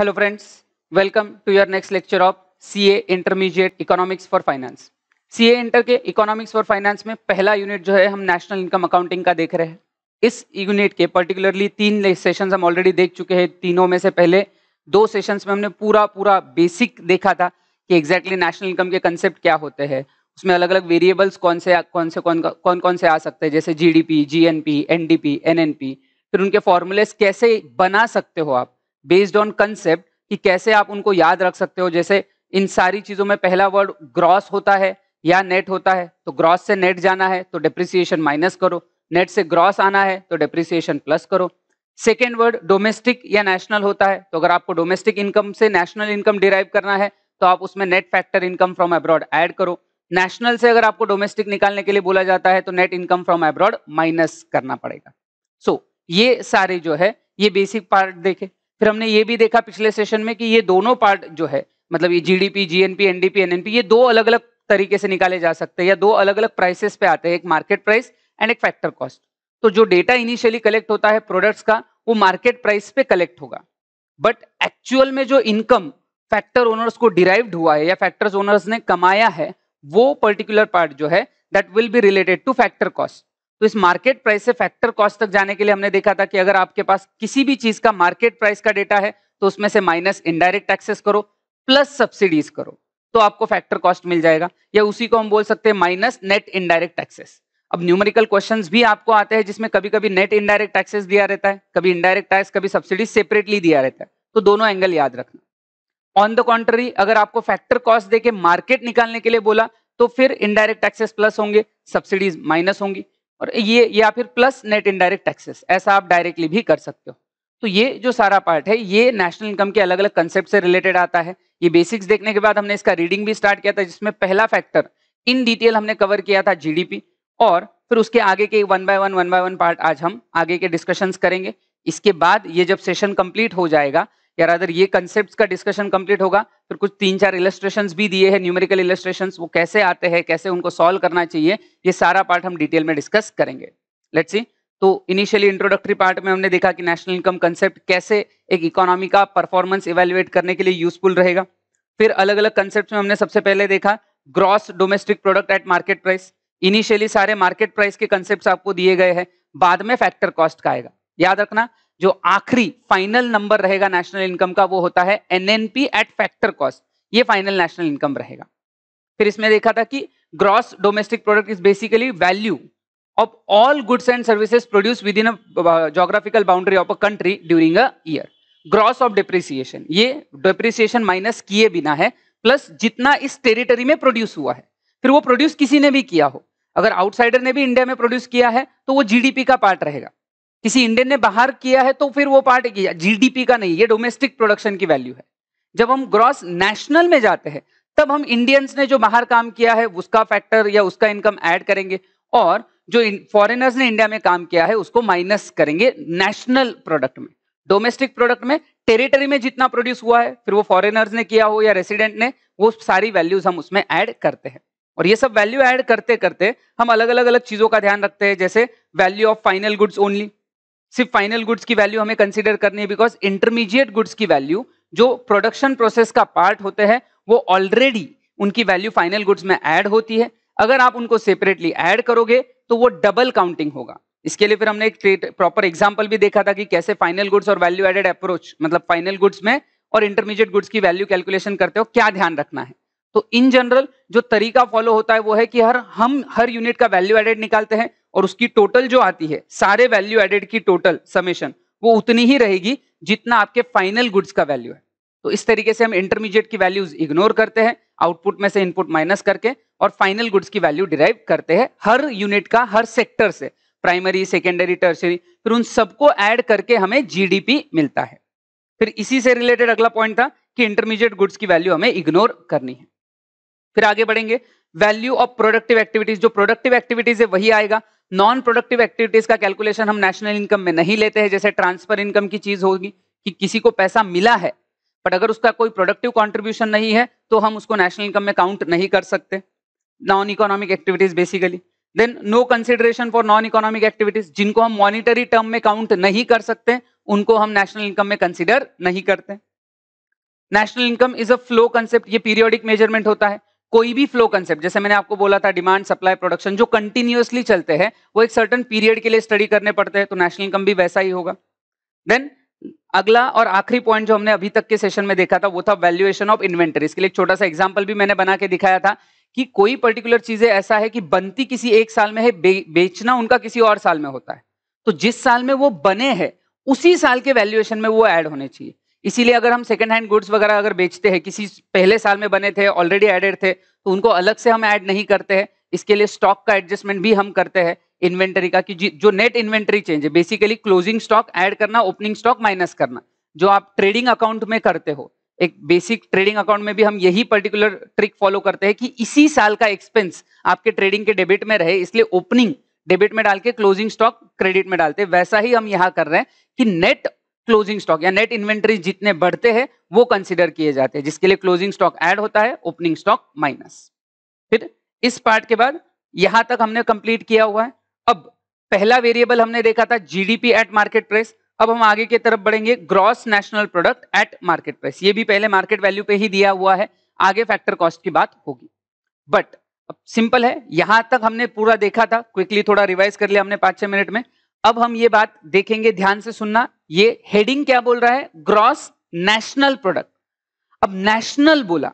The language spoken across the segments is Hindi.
Hello friends welcome to your lecture of C A intermediate economics for finance C inter के इकोनॉमिक्स फॉर फाइनेंस में पहला यूनिट जो है हम नेशनल इनकम अकाउंटिंग का देख रहे हैं इस यूनिट के पर्टिकुलरली तीन सेशंस हम ऑलरेडी देख चुके हैं तीनों में से पहले दो सेशंस में हमने पूरा पूरा बेसिक देखा था कि एग्जैक्टली नेशनल इनकम के कंसेप्ट क्या होते हैं उसमें अलग अलग वेरिएबल्स कौन से कौन से कौन कौन कौन से आ सकते हैं जैसे जीडीपी जीएनपी एनडीपी एनएनपी फिर उनके फॉर्मूलेस कैसे बना सकते हो आप बेस्ड ऑन कंसेप्ट कि कैसे आप उनको याद रख सकते हो जैसे इन सारी चीज़ों में पहला वर्ड ग्रॉस होता है या नेट होता है तो ग्रॉस से नेट जाना है तो डिप्रिसिएशन माइनस करो नेट से ग्रॉस आना है तो डिप्रिसिएशन प्लस करो सेकेंड वर्ड डोमेस्टिक या नेशनल होता है तो अगर आपको डोमेस्टिक इनकम से नेशनल इनकम डिराइव करना है तो आप उसमें net factor income from abroad add करो नेशनल से अगर आपको डोमेस्टिक निकालने के लिए बोला जाता है तो net income from abroad minus करना पड़ेगा सो so, ये सारे जो है ये बेसिक पार्ट देखे फिर हमने ये भी देखा पिछले सेशन में कि ये दोनों पार्ट जो है मतलब ये जीडीपी जीएनपी एनडीपी एनएनपी ये दो अलग अलग तरीके से निकाले जा सकते हैं या दो अलग अलग प्राइसेस पे आते हैं एक मार्केट प्राइस एंड एक फैक्टर कॉस्ट तो जो डेटा इनिशियली कलेक्ट होता है प्रोडक्ट्स का वो मार्केट प्राइस पे कलेक्ट होगा बट एक्चुअल में जो इनकम फैक्टर ओनर्स को डिराइव्ड हुआ है या फैक्टर्स ओनर्स ने कमाया है वो पर्टिकुलर पार्ट जो है that will be related to factor cost तो इस मार्केट प्राइस से फैक्टर कॉस्ट तक जाने के लिए हमने देखा था कि अगर आपके पास किसी भी चीज का मार्केट प्राइस का डेटा है तो उसमें से माइनस इनडायरेक्ट टैक्सेस करो प्लस सब्सिडीज करो तो आपको फैक्टर कॉस्ट मिल जाएगा या उसी को हम बोल सकते हैं माइनस नेट इनडायरेक्ट टैक्सेस अब न्यूमेरिकल क्वेश्चंस भी आपको आते हैं जिसमें कभी कभी नेट इनडायरेक्ट टैक्सेस दिया रहता है कभी इनडायरेक्ट टैक्स कभी सब्सिडी सेपरेटली दिया रहता है तो दोनों एंगल याद रखना ऑन द कॉन्ट्री अगर आपको फैक्टर कॉस्ट देके मार्केट निकालने के लिए बोला तो फिर इनडायरेक्ट टैक्सेस प्लस होंगे सब्सिडीज माइनस होंगी और ये या फिर प्लस नेट इनडायरेक्ट टैक्सेस ऐसा आप डायरेक्टली भी कर सकते हो तो ये जो सारा पार्ट है ये नेशनल इनकम के अलग अलग कंसेप्ट से रिलेटेड आता है ये बेसिक्स देखने के बाद हमने इसका रीडिंग भी स्टार्ट किया था जिसमें पहला फैक्टर इन डिटेल हमने कवर किया था जीडीपी और फिर उसके आगे के one by one one by one part आज हम आगे के डिस्कशंस करेंगे इसके बाद ये जब सेशन कंप्लीट हो जाएगा या अदर ये कंसेप्ट का डिस्कशन कंप्लीट होगा फिर कुछ तीन चार इलेस्ट्रेशन भी दिए हैं न्यूमेरिकल इलेस्ट्रेशन वो कैसे आते हैं कैसे उनको सॉल्व करना चाहिए ये सारा पार्ट हम डिटेल में डिस्कस करेंगे लेट्स सी तो इनिशियली इंट्रोडक्टरी पार्ट में हमने देखा कि नेशनल इनकम कंसेप्ट कैसे एक इकोनॉमी का परफॉर्मेंस इवेल्युएट करने के लिए यूजफुल रहेगा फिर अलग अलग कंसेप्ट में हमने सबसे पहले देखा gross domestic product at market price initially सारे मार्केट प्राइस के कंसेप्ट आपको दिए गए हैं बाद में फैक्टर कॉस्ट का आएगा याद रखना जो आखिरी फाइनल नंबर रहेगा नेशनल इनकम का वो होता है एनएनपी एट फैक्टर कॉस्ट ये फाइनल नेशनल इनकम रहेगा फिर इसमें देखा था कि gross domestic product is basically value of all goods and services produce within uh, geographical boundary of a country during a year gross ये डिप्रिसिएशन माइनस किए बिना है प्लस जितना इस टेरिटरी में प्रोड्यूस हुआ है फिर वो प्रोड्यूस किसी ने भी किया हो अगर आउटसाइडर ने भी इंडिया में प्रोड्यूस किया है तो वो जीडीपी का पार्ट रहेगा किसी इंडियन ने बाहर किया है तो फिर वो पार्ट किया जीडीपी का नहीं ये डोमेस्टिक प्रोडक्शन की वैल्यू है जब हम ग्रॉस नेशनल में जाते हैं तब हम इंडियंस ने जो बाहर काम किया है उसका फैक्टर या उसका इनकम ऐड करेंगे और जो फॉरेनर्स ने इंडिया में काम किया है उसको माइनस करेंगे नेशनल प्रोडक्ट में डोमेस्टिक प्रोडक्ट में टेरिटरी में जितना प्रोड्यूस हुआ है फिर वो फॉरेनर्स ने किया हो या रेसिडेंट ने वो सारी वैल्यूज हम उसमें ऐड करते हैं और ये सब वैल्यू ऐड करते करते हम अलग अलग अलग चीजों का ध्यान रखते हैं जैसे value of final goods only सिर्फ फाइनल गुड्स की वैल्यू हमें कंसिडर करनी है बिकॉज इंटरमीडिएट गुड्स की वैल्यू जो प्रोडक्शन प्रोसेस का पार्ट होते हैं वो ऑलरेडी उनकी वैल्यू फाइनल गुड्स में ऐड होती है अगर आप उनको सेपरेटली ऐड करोगे तो वो डबल काउंटिंग होगा इसके लिए फिर हमने एक प्रॉपर एग्जाम्पल भी देखा था कि कैसे फाइनल गुड्स और वैल्यू एडेड अप्रोच मतलब फाइनल गुड्स में और इंटरमीडिएट गुड्स की वैल्यू कैलकुलेशन करते हो क्या ध्यान रखना है तो इन जनरल जो तरीका फॉलो होता है वो है कि हर हम हर यूनिट का वैल्यू एडेड निकालते हैं और उसकी टोटल जो आती है सारे वैल्यू एडेड की टोटल समेशन वो उतनी ही रहेगी जितना आपके फाइनल गुड्स का वैल्यू है तो इस तरीके से हम इंटरमीडिएट की वैल्यूज इग्नोर करते हैं आउटपुट में से इनपुट माइनस करके और फाइनल गुड्स की वैल्यू डिराइव करते हैं हर यूनिट का हर सेक्टर से प्राइमरी सेकेंडरी टर्सरी फिर उन सबको ऐड करके हमें जीडीपी मिलता है फिर इसी से रिलेटेड अगला पॉइंट था कि इंटरमीडिएट गुड्स की वैल्यू हमें इग्नोर करनी है फिर आगे बढ़ेंगे वैल्यू ऑफ प्रोडक्टिव एक्टिविटीज जो प्रोडक्टिव एक्टिविटीज है वही आएगा नॉन प्रोडक्टिव एक्टिविटीज का कैलकुलेशन हम नेशनल इनकम में नहीं लेते हैं जैसे ट्रांसफर इनकम की चीज होगी कि किसी को पैसा मिला है बट अगर उसका कोई प्रोडक्टिव कॉन्ट्रीब्यूशन नहीं है तो हम उसको नेशनल इनकम में काउंट नहीं कर सकते non economic activities basically then no consideration for non economic activities जिनको हम मॉनिटरी टर्म में काउंट नहीं कर सकते उनको हम नेशनल इनकम में कंसिडर नहीं करते national income is a flow concept ये पीरियोडिक मेजरमेंट होता है कोई भी फ्लो कंसेप्ट जैसे मैंने आपको बोला था डिमांड सप्लाई प्रोडक्शन जो कंटिन्यूसली चलते हैं वो एक सर्टन पीरियड के लिए स्टडी करने पड़ते हैं तो नेशनल इनकम भी वैसा ही होगा देन अगला और आखिरी पॉइंट जो हमने अभी तक के सेशन में देखा था वो था वैल्यूएशन ऑफ इन्वेंटरी इसके लिए एक छोटा सा एग्जाम्पल भी मैंने बना के दिखाया था कि कोई पर्टिकुलर चीजें ऐसा है कि बनती किसी एक साल में है बे, बेचना उनका किसी और साल में होता है तो जिस साल में वो बने हैं उसी साल के वैल्यूएशन में वो ऐड होने चाहिए इसीलिए अगर हम सेकेंड हैंड गुड्स वगैरह अगर बेचते हैं किसी पहले साल में बने थे ऑलरेडी एडेड थे तो उनको अलग से हम ऐड नहीं करते हैं इसके लिए स्टॉक का एडजस्टमेंट भी हम करते हैं इन्वेंटरी का कि जो नेट इन्वेंटरी चेंज है बेसिकली क्लोजिंग स्टॉक ऐड करना ओपनिंग स्टॉक माइनस करना जो आप ट्रेडिंग अकाउंट में करते हो एक बेसिक ट्रेडिंग अकाउंट में भी हम यही पर्टिकुलर ट्रिक फॉलो करते हैं कि इसी साल का एक्सपेंस आपके ट्रेडिंग के डेबिट में रहे इसलिए ओपनिंग डेबिट में डाल के क्लोजिंग स्टॉक क्रेडिट में डालते हैं वैसा ही हम यहाँ कर रहे हैं कि नेट क्लोजिंग स्टॉक या नेट इन्वेंट्री जितने बढ़ते हैं वो कंसिडर किए जाते हैं जिसके लिए क्लोजिंग स्टॉक एड होता है ओपनिंग स्टॉक माइनस फिर इस पार्ट के बाद यहां तक हमने कंप्लीट किया हुआ है अब पहला वेरिएबल हमने देखा था जीडीपी एट मार्केट प्राइस अब हम आगे की तरफ बढ़ेंगे gross national product at market price ये भी पहले मार्केट वैल्यू पे ही दिया हुआ है आगे फैक्टर कॉस्ट की बात होगी बट अब सिंपल है यहां तक हमने पूरा देखा था क्विकली थोड़ा रिवाइज कर लिया हमने पांच छह मिनट में अब हम ये बात देखेंगे ध्यान से सुनना ये हेडिंग क्या बोल रहा है ग्रॉस नेशनल प्रोडक्ट अब नेशनल बोला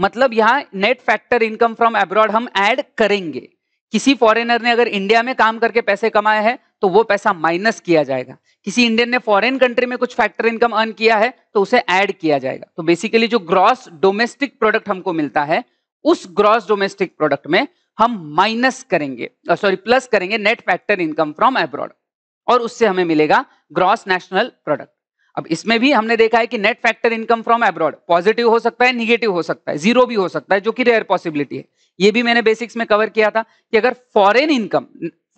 मतलब यहां net factor income from abroad हम ऐड करेंगे किसी फॉरेनर ने अगर इंडिया में काम करके पैसे कमाए हैं तो वो पैसा माइनस किया जाएगा किसी इंडियन ने फॉरेन कंट्री में कुछ फैक्टर इनकम अर्न किया है तो उसे ऐड किया जाएगा तो बेसिकली जो ग्रॉस डोमेस्टिक प्रोडक्ट हमको मिलता है उस ग्रॉस डोमेस्टिक प्रोडक्ट में हम माइनस करेंगे सॉरी प्लस करेंगे net factor income from abroad और उससे हमें मिलेगा ग्रॉस नेशनल प्रोडक्ट अब इसमें भी हमने देखा है कि net factor income from abroad positive हो सकता है निगेटिव हो सकता है जीरो भी हो सकता है जो कि रेयर पॉसिबिलिटी है ये भी मैंने बेसिक्स में कवर किया था कि अगर foreign income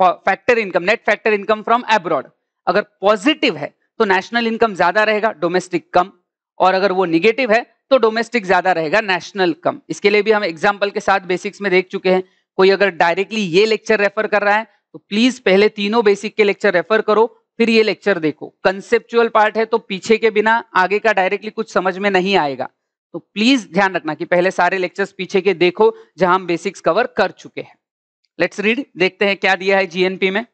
factor income net factor income from abroad अगर पॉजिटिव है तो नेशनल इनकम ज्यादा रहेगा डोमेस्टिक कम और अगर वो निगेटिव है तो डोमेस्टिक ज्यादा रहेगा नेशनल कम इसके लिए भी हम एग्जाम्पल के साथ बेसिक्स में देख चुके हैं कोई अगर डायरेक्टली ये लेक्चर रेफर कर रहा है तो प्लीज पहले तीनों बेसिक के लेक्चर रेफर करो फिर ये लेक्चर देखो कंसेप्चुअल पार्ट है तो पीछे के बिना आगे का डायरेक्टली कुछ समझ में नहीं आएगा तो प्लीज ध्यान रखना कि पहले सारे लेक्चर्स पीछे के देखो जहां हम बेसिक्स कवर कर चुके हैं लेट्स रीड देखते हैं क्या दिया है जीएनपी में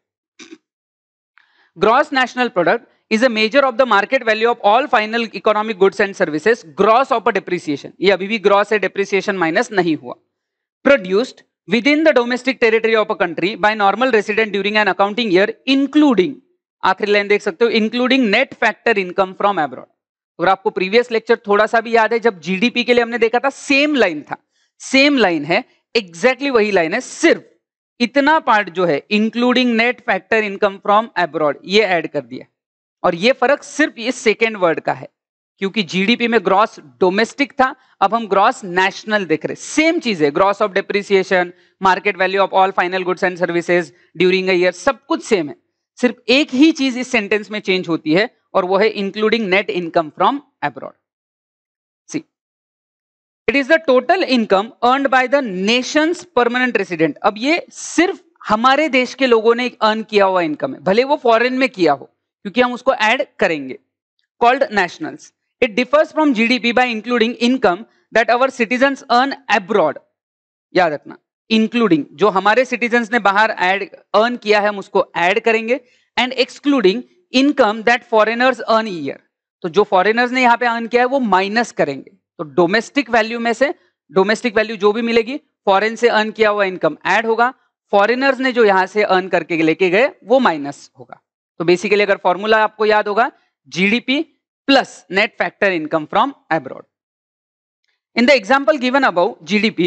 gross national product is a major of the market value of all final economic goods and services gross of a depreciation ये अभी भी ग्रॉस है डिप्रिसिएशन माइनस नहीं हुआ produced within the domestic territory of a country by normal resident during an accounting year including आखिरी लाइन देख सकते हो including net factor income from abroad अगर आपको प्रीवियस लेक्चर थोड़ा सा भी याद है जब जीडीपी के लिए हमने देखा था सेम लाइन था सेम लाइन है एग्जैक्टली exactly वही लाइन है सिर्फ इतना पार्ट जो है including net factor income from abroad ये ऐड कर दिया और ये फर्क सिर्फ इस सेकेंड वर्ड का है क्योंकि जीडीपी में ग्रॉस डोमेस्टिक था अब हम ग्रॉस नेशनल देख रहे सेम चीज है gross of depreciation market value of all final goods and services during a year सब कुछ सेम है सिर्फ एक ही चीज इस सेंटेंस में चेंज होती है और वो है including net income from abroad see it is the total income earned by the nation permanent resident अब ये सिर्फ हमारे देश के लोगों ने अर्न किया हुआ इनकम है भले वो फॉरेन में किया हो क्योंकि हम उसको एड करेंगे called nationals It differs from GDP by including income that our citizens earn abroad. याद रखना इंक्लूडिंग जो हमारे सिटीजन ने बाहर एड अर्न किया है हम उसको एड करेंगे and excluding income that foreigners earn year तो जो फॉरेनर्स ने यहाँ पे अर्न किया है वो माइनस करेंगे तो डोमेस्टिक वैल्यू में से डोमेस्टिक वैल्यू जो भी मिलेगी फॉरेन से अर्न किया हुआ इनकम एड होगा फॉरेनर्स ने जो यहाँ से अर्न करके लेके गए वो माइनस होगा तो बेसिकली अगर फॉर्मूला आपको याद होगा GDP plus net factor income from abroad. In the example given above GDP,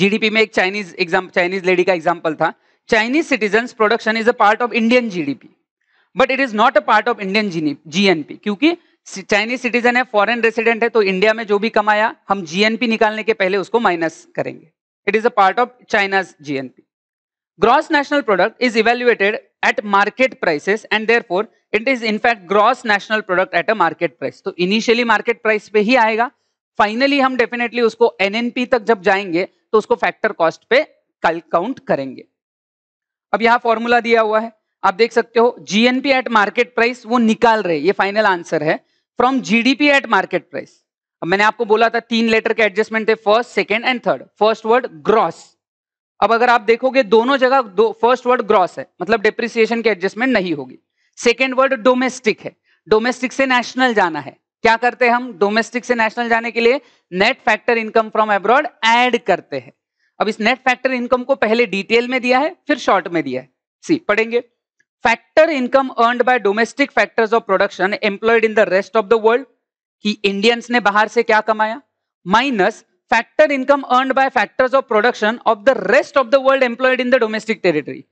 GDP में एक Chinese example Chinese lady का example था Chinese citizens production is a part of Indian GDP, but it is not a part of Indian GNP क्योंकि चाइनीज सिटीजन है फॉरेन रेसिडेंट है तो इंडिया में जो भी कमाया हम जीएनपी निकालने के पहले उसको माइनस करेंगे it is a part of China's GNP gross national product is evaluated at market prices and therefore it is in fact gross national product at a market price तो इनिशियली मार्केट प्राइस पे ही आएगा फाइनली हम डेफिनेटली उसको एनएनपी तक जब जाएंगे तो उसको फैक्टर कॉस्ट पे काउंट करेंगे अब यहाँ फॉर्मूला दिया हुआ है आप देख सकते हो जीएनपी एट मार्केट प्राइस वो निकाल रहे ये फाइनल आंसर है from GDP at market price अब मैंने आपको बोला था तीन लेटर के एडजस्टमेंट थे first second and third first word gross अब अगर आप देखोगे दोनों जगह दो फर्स्ट वर्ड ग्रॉस है मतलब डिप्रिसिएशन के एडजस्टमेंट नहीं होगी सेकेंड वर्ड डोमेस्टिक है डोमेस्टिक से नेशनल जाना है क्या करते हैं हम डोमेस्टिक से नेशनल जाने के लिए net factor income from abroad add करते हैं अब इस नेट फैक्टर इनकम को पहले डिटेल में दिया है फिर शॉर्ट में दिया है सी पढ़ेंगे factor income earn by domestic factors of production employed in the rest of the world कि इंडियंस ने बाहर से क्या कमाया minus factor income earn by factors of production of the rest of the world employed in the domestic territory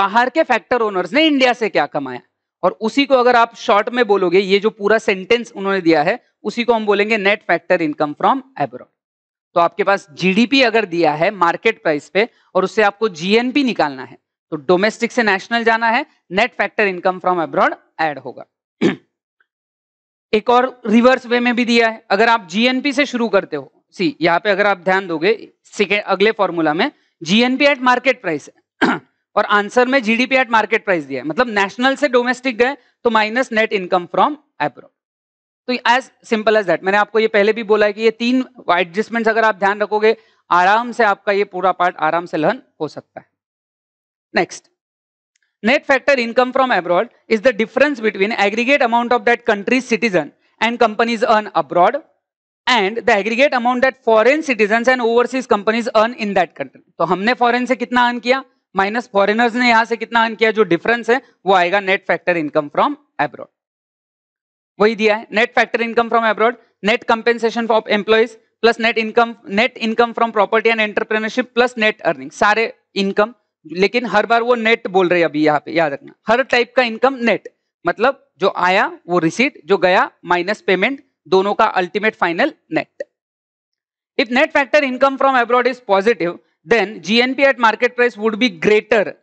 बाहर के फैक्टर ओनर्स ने इंडिया से क्या कमाया और उसी को अगर आप शॉर्ट में बोलोगे ये जो पूरा सेंटेंस उन्होंने दिया है उसी को हम बोलेंगे net factor income from abroad तो आपके पास जीडीपी अगर दिया है मार्केट प्राइस पे और उससे आपको जीएनपी निकालना है तो डोमेस्टिक से नेशनल जाना है net factor income from abroad add होगा एक और रिवर्स वे में भी दिया है अगर आप जीएनपी से शुरू करते हो सी यहाँ पे अगर आप ध्यान दोगे अगले फॉर्मूला में जीएनपी एट मार्केट प्राइस है और आंसर में जीडीपी एट मार्केट प्राइस दिया है मतलब नेशनल से डोमेस्टिक गए तो minus net income from abroad तो एज सिंपल एज दैट मैंने आपको ये पहले भी बोला है कि ये तीन एडजस्टमेंट्स अगर आप ध्यान रखोगे आराम से आपका ये पूरा पार्ट आराम से लर्न हो सकता है next net factor income from abroad is the difference between aggregate amount of that country's citizen and companies earn abroad and the aggregate amount that foreign citizen and overseas companies earn in that country तो हमने फॉरन से कितना अर्न किया माइनस फॉरेनर्स ने यहां से कितना अर्न किया जो डिफरेंस है वो आएगा net factor income from abroad वही दिया है net factor income from abroad net compensation for employees plus net income net income from property and entrepreneurship plus net earning सारे इनकम लेकिन हर बार वो नेट बोल रहे अभी यहाँ पे याद रखना हर टाइप का इनकम नेट मतलब जो आया वो रिसीट जो गया माइनस पेमेंट दोनों का ultimate final net if net factor income from abroad is positive then GNP at market price would be greater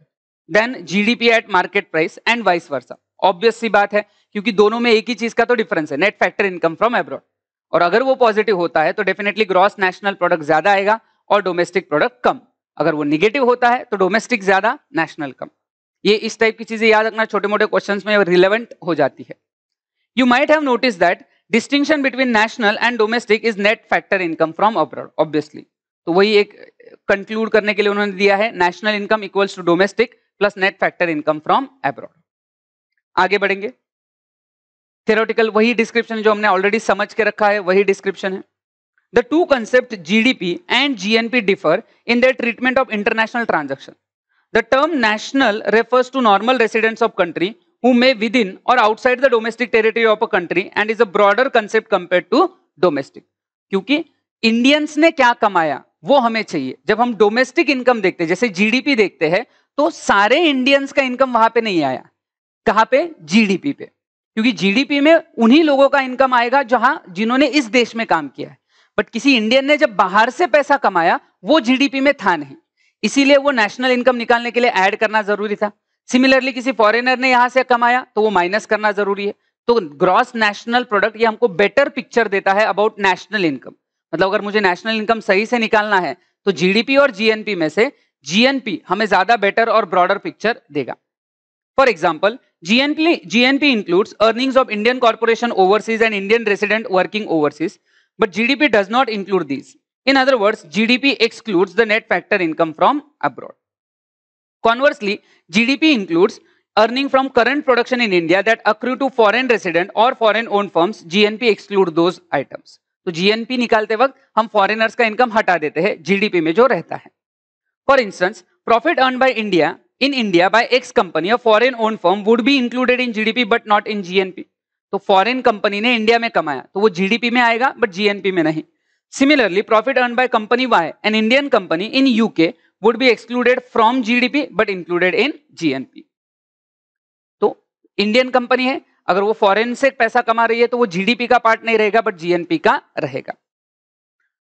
than GDP at market price and vice versa. Obvious सी बात है क्योंकि दोनों में एक ही चीज का तो डिफरेंस है net factor income from abroad और अगर वो पॉजिटिव होता है तो डेफिनेटली ग्रॉस नेशनल प्रोडक्ट ज्यादा आएगा और डोमेस्टिक प्रोडक्ट कम अगर वो निगेटिव होता है तो डोमेस्टिक ज्यादा नेशनल कम ये इस टाइप की चीजें याद रखना छोटे मोटे क्वेश्चन में रिलेवेंट हो जाती है you might have notice that distinction between national and domestic is net factor income from abroad obviously तो वही एक कंक्लूड करने के लिए उन्होंने दिया है national income equals to domestic plus net factor income from abroad आगे बढ़ेंगे थेरोटिकल वही डिस्क्रिप्शन जो हमने ऑलरेडी समझ के रखा है वही डिस्क्रिप्शन है the two concept GDP and GNP differ in the treatment of international transaction the term national refers to normal residents of country who may within or outside the domestic territory of a country and is a broader concept compare to domestic क्योंकि इंडियंस ने क्या कमाया वो हमें चाहिए जब हम डोमेस्टिक इनकम देखते हैं जैसे जीडीपी देखते हैं तो सारे इंडियंस का इनकम वहां पे नहीं आया कहां पे जीडीपी पे क्योंकि जीडीपी में उन्हीं लोगों का इनकम आएगा जहां जिन्होंने इस देश में काम किया है बट किसी इंडियन ने जब बाहर से पैसा कमाया वो जीडीपी में था नहीं इसीलिए वो नेशनल इनकम निकालने के लिए ऐड करना जरूरी था सिमिलरली किसी फॉरेनर ने यहां से कमाया तो वो माइनस करना जरूरी है तो ग्रॉस नेशनल प्रोडक्ट ये हमको बेटर पिक्चर देता है अबाउट नेशनल इनकम मतलब अगर मुझे नेशनल इनकम सही से निकालना है तो जीडीपी और जीएनपी में से जीएनपी हमें ज्यादा बेटर और ब्रॉडर पिक्चर देगा for example GNP GNP includes earnings of Indian corporation overseas and Indian resident working overseas but GDP does not include these in other words GDP exclude the net factor income from abroad conversely GDP includes earning from current production in India that accrue to foreign resident और foreign own firms GNP exclude those items तो जीएनपी निकालते वक्त हम फॉरेनर्स का इनकम हटा देते हैं जीडीपी में जो रहता है for instance profit earn by India in India by X company या foreign own firm would be included in GDP but not in GNP तो फॉरेन कंपनी ने इंडिया में कमाया तो वो जीडीपी में आएगा बट जीएनपी में नहीं similarly profit earn by company Y an Indian company in UK would be excluded from GDP but included in GNP तो इंडियन कंपनी है अगर वो फॉरेन से पैसा कमा रही है तो वो जीडीपी का पार्ट नहीं रहेगा बट जीएनपी का रहेगा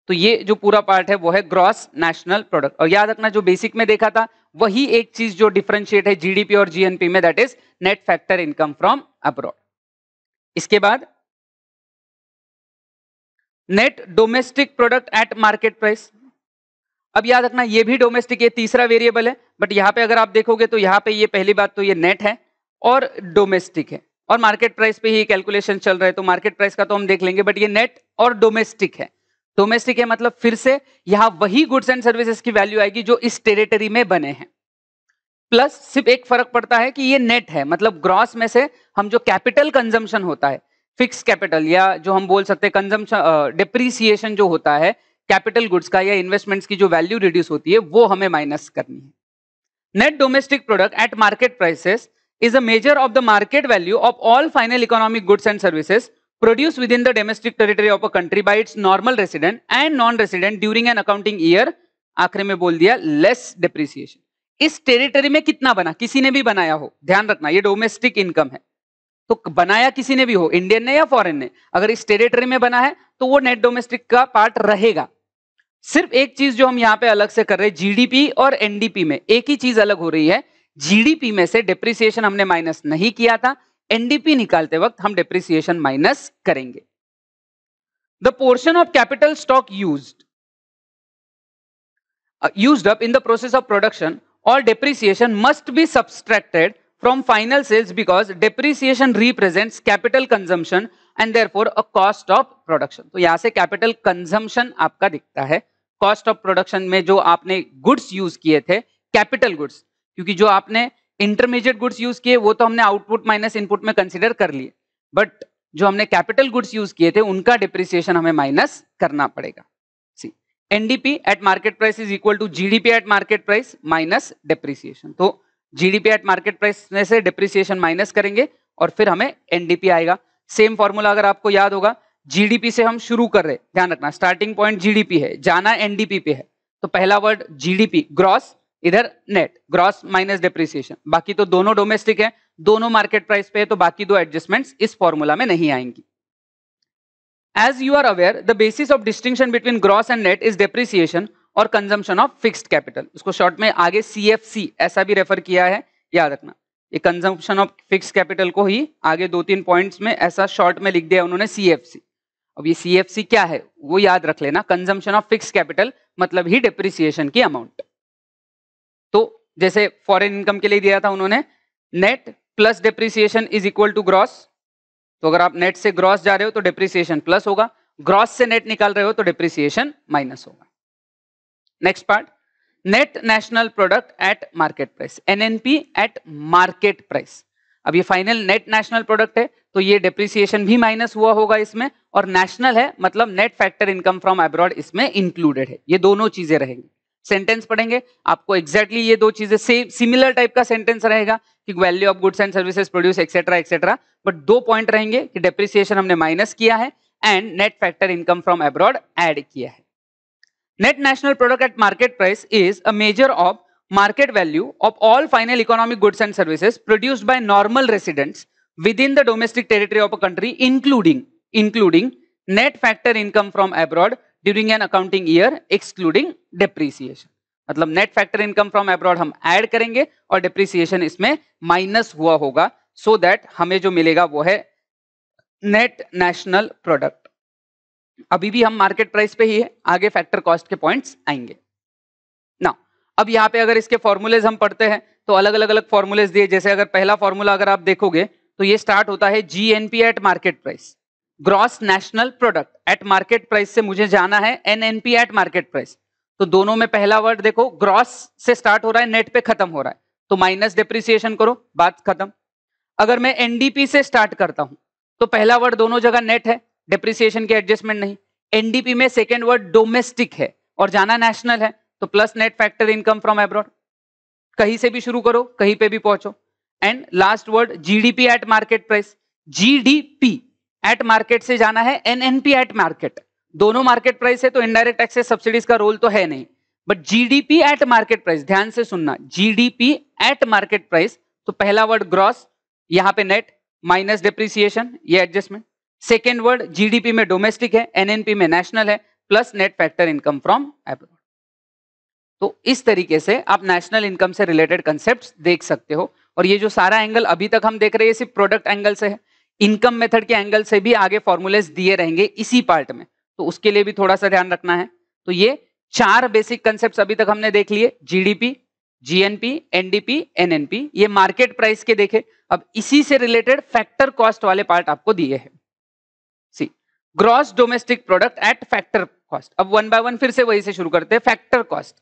तो ये जो पूरा पार्ट है वो है ग्रॉस नेशनल प्रोडक्ट और याद रखना जो बेसिक में देखा था वही एक चीज जो डिफ्रेंशिएट है जीडीपी और जीएनपी में that is net factor income from abroad इसके बाद net domestic product at market price अब याद रखना ये भी डोमेस्टिक ये तीसरा वेरिएबल है बट यहां पे अगर आप देखोगे तो यहां पे ये पहली बात तो ये नेट है और डोमेस्टिक है और मार्केट प्राइस पे ही कैलकुलेशन चल रहे तो मार्केट प्राइस का तो हम देख लेंगे बट ये नेट और डोमेस्टिक है डोमेस्टिक है मतलब फिर से यहां वही गुड्स एंड सर्विसेज की वैल्यू आएगी जो इस टेरिटरी में बने हैं प्लस सिर्फ एक फर्क पड़ता है कि ये नेट है मतलब ग्रॉस में से हम जो कैपिटल कंजम्पशन होता है फिक्स कैपिटल या जो हम बोल सकते हैं कंजम्पशन डिप्रीसिएशन जो होता है कैपिटल गुड्स का या इन्वेस्टमेंट्स की जो वैल्यू रिड्यूस होती है वो हमें माइनस करनी है net domestic product at market prices is a measure of the market value of all final economic goods and services produced within the domestic territory of a country by its normal resident and non-resident during an accounting year आखिर में बोल दिया लेस डिप्रिसिएशन इस टेरिटरी में कितना बना किसी ने भी बनाया हो ध्यान रखना ये डोमेस्टिक इनकम है तो बनाया किसी ने भी हो इंडियन ने या फॉरेन ने अगर इस टेरिटरी में बना है तो वो नेट डोमेस्टिक का पार्ट रहेगा सिर्फ एक चीज जो हम यहाँ पे अलग से कर रहे हैं जीडीपी और एनडीपी में एक ही चीज अलग हो रही है जीडीपी में से डिप्रिसिएशन हमने माइनस नहीं किया था एनडीपी निकालते वक्त हम डिप्रिसिएशन माइनस करेंगे the portion of capital stock use use up in the process of production और depreciation must be subtracted from final sales because depreciation represent capital consumption and therefore a cost of production तो यहां से कैपिटल कंजम्पन आपका दिखता है कॉस्ट ऑफ प्रोडक्शन में जो आपने गुड्स यूज किए थे कैपिटल गुड्स क्योंकि जो आपने इंटरमीडिएट गुड्स यूज किए वो तो हमने आउटपुट माइनस इनपुट में कंसिडर कर लिए बट जो हमने कैपिटल गुड्स यूज किए थे उनका डिप्रिसिएशन हमें माइनस करना पड़ेगा see NDP at market price is equal to GDP at market price minus depreciation तो जीडीपी एट मार्केट प्राइस में से डिप्रिसिएशन माइनस करेंगे और फिर हमें एनडीपी आएगा सेम फॉर्मूला अगर आपको याद होगा जीडीपी से हम शुरू कर रहे ध्यान रखना स्टार्टिंग पॉइंट जीडीपी है जाना एनडीपी पे है तो पहला वर्ड जीडीपी ग्रॉस इधर नेट ग्रॉस माइनस डिप्रिसिएशन बाकी तो दोनों डोमेस्टिक है दोनों मार्केट प्राइस पे है तो बाकी दो एडजस्टमेंट्स इस फॉर्मूला में नहीं आएंगी as you are aware the basis of distinction between gross and net is depreciation or consumption of fixed capital उसको शॉर्ट में आगे सी ऐसा भी रेफर किया है याद रखना ये कंजम्पशन ऑफ फिक्स कैपिटल को ही आगे दो तीन पॉइंट्स में ऐसा शॉर्ट में लिख दिया उन्होंने सी अब ये सी क्या है वो याद रख लेना कंजम्पशन ऑफ फिक्स कैपिटल मतलब ही डिप्रिसिएशन की अमाउंट तो जैसे फॉरेन इनकम के लिए दिया था उन्होंने net plus depreciation is equal to gross तो अगर आप नेट से ग्रॉस जा रहे हो तो डिप्रिसिएशन प्लस होगा ग्रॉस से नेट निकाल रहे हो तो डिप्रिसिएशन माइनस होगा next part net national product at market price NNP at market price अब ये फाइनल नेट नेशनल प्रोडक्ट है तो ये डिप्रिसिएशन भी माइनस हुआ होगा इसमें और नेशनल है मतलब net factor income from abroad इसमें इंक्लूडेड है ये दोनों चीजें रहेंगी सेंटेंस पढ़ेंगे आपको एक्जैक्टली exactly ये दो चीजें सेम सिमिलर टाइप का सेंटेंस रहेगा कि value of goods and services produce etcetera etcetera but दो पॉइंट रहेंगे कि डेप्रिसिएशन हमने माइनस किया है and net factor income from abroad add किया है net national product at market price is a major of market value of all final economic goods and services produce by normal residents within the domestic territory of a country including including net factor income from abroad during an accounting year excluding depreciation मतलब net factor income from abroad हम ऐड करेंगे और डिप्रिसिएशन इसमें माइनस हुआ होगा सो so दैट हमें जो मिलेगा वो है नेट नेशनल प्रोडक्ट अभी भी हम मार्केट प्राइस पे ही है आगे फैक्टर कॉस्ट के पॉइंट्स आएंगे ना अब यहाँ पे अगर इसके फॉर्मूलेज हम पढ़ते हैं तो अलग अलग अलग फॉर्मूलेज दिए जैसे अगर पहला फॉर्मूला अगर आप देखोगे तो ये स्टार्ट होता है G N at market price gross national product at market price से मुझे जाना है N N P at market price तो दोनों में पहला वर्ड देखो ग्रॉस से स्टार्ट हो रहा है नेट पे खत्म हो रहा है तो माइनस डिप्रिसिएशन करो बात खत्म अगर मैं एनडीपी से स्टार्ट करता हूं तो पहला वर्ड दोनों जगह नेट है डिप्रिसिएशन के एडजस्टमेंट नहीं एनडीपी में सेकेंड वर्ड डोमेस्टिक है और जाना नेशनल है तो plus net factor income from abroad कहीं से भी शुरू करो कहीं पे भी पहुंचो and last word GDP at market price GDP at market से जाना है एनएनपी एट मार्केट दोनों मार्केट प्राइस है तो इनडायरेक्ट एक्सेस सब्सिडीज का रोल तो है नहीं but GDP at market price ध्यान से सुनना जीडीपी एट मार्केट प्राइस तो पहला वर्ड ग्रॉस यहाँ पे नेट माइनस डिप्रिसिएशन ये एडजस्टमेंट सेकेंड वर्ड जीडीपी में डोमेस्टिक है एनएनपी में नेशनल है plus net factor income from abroad तो इस तरीके से आप नेशनल इनकम से रिलेटेड कंसेप्ट देख सकते हो और ये जो सारा एंगल अभी तक हम देख रहे हैं सिर्फ प्रोडक्ट एंगल से है इनकम मेथड के एंगल से भी आगे फॉर्मूलेज दिए रहेंगे इसी पार्ट में तो उसके लिए भी थोड़ा सा ध्यान रखना है तो ये चार बेसिक कंसेप्ट अभी तक हमने देख लिए जीडीपी जीएनपी एनडीपी एनएनपी ये मार्केट प्राइस के देखे अब इसी से रिलेटेड फैक्टर कॉस्ट वाले पार्ट आपको दिए हैं C gross domestic product at factor cost अब वन बाय वन फिर से वही से शुरू करते हैं फैक्टर कॉस्ट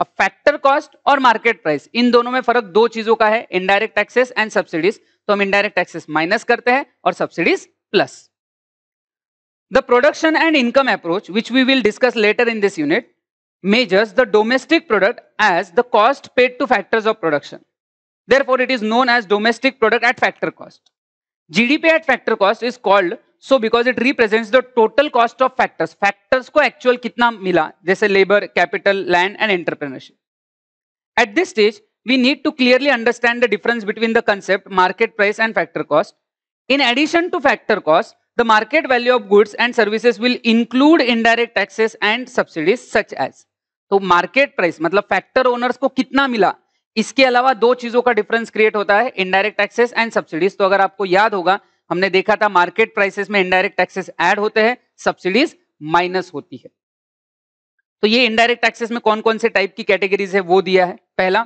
अब फैक्टर कॉस्ट और मार्केट प्राइस इन दोनों में फर्क दो चीजों का है इनडायरेक्ट टैक्सेस एंड सब्सिडीज तो हम इनडायरेक्ट टैक्सेस माइनस करते हैं और subsidies plus the production and income approach which we will discuss later in this unit measures the domestic product as the cost paid to factors of production therefore it is known as domestic product at factor cost GDP at factor cost is called so because it represent the total cost of factors factors को एक्चुअल कितना मिला जैसे labour capital land and entrepreneurship at this stage we need to clearly understand the difference between the concept market price and factor cost in addition to factor cost the market value of goods and services will include indirect taxes and subsidies such as तो मार्केट प्राइस मतलब फैक्टर ओनर्स को कितना मिला इसके अलावा दो चीजों का डिफरेंस क्रिएट होता है इनडायरेक्ट टैक्सेस एंड सब्सिडीज तो अगर आपको याद होगा हमने देखा था मार्केट प्राइसेस में इनडायरेक्ट टैक्सेस ऐड होते हैं सब्सिडीज माइनस होती है तो ये इनडायरेक्ट टैक्सेस में कौन कौन से टाइप की कैटेगरीज है वो दिया है पहला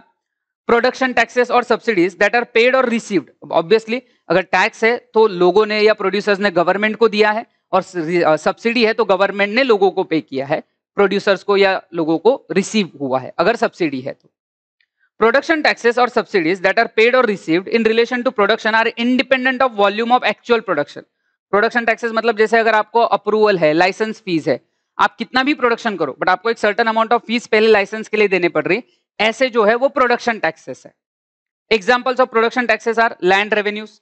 प्रोडक्शन टैक्सेस और सब्सिडीज दैट आर पेड और रिसीव्ड ऑब्वियसली अगर टैक्स है तो लोगों ने या प्रोड्यूसर्स ने गवर्नमेंट को दिया है और सब्सिडी है तो गवर्नमेंट ने लोगों को पे किया है प्रोड्यूसर्स को या लोगों को रिसीव हुआ है अगर सब्सिडी है तो प्रोडक्शन टैक्सेस और सब्सिडीज दैट आर पेड और received in relation to production are independent of volume of actual production production taxes मतलब जैसे अगर आपको अप्रूवल है लाइसेंस फीस है आप कितना भी प्रोडक्शन करो बट आपको एक सर्टन अमाउंट ऑफ फीस पहले लाइसेंस के लिए देने पड़ रही ऐसे जो है वो प्रोडक्शन टैक्सेस है examples of production taxes are land revenues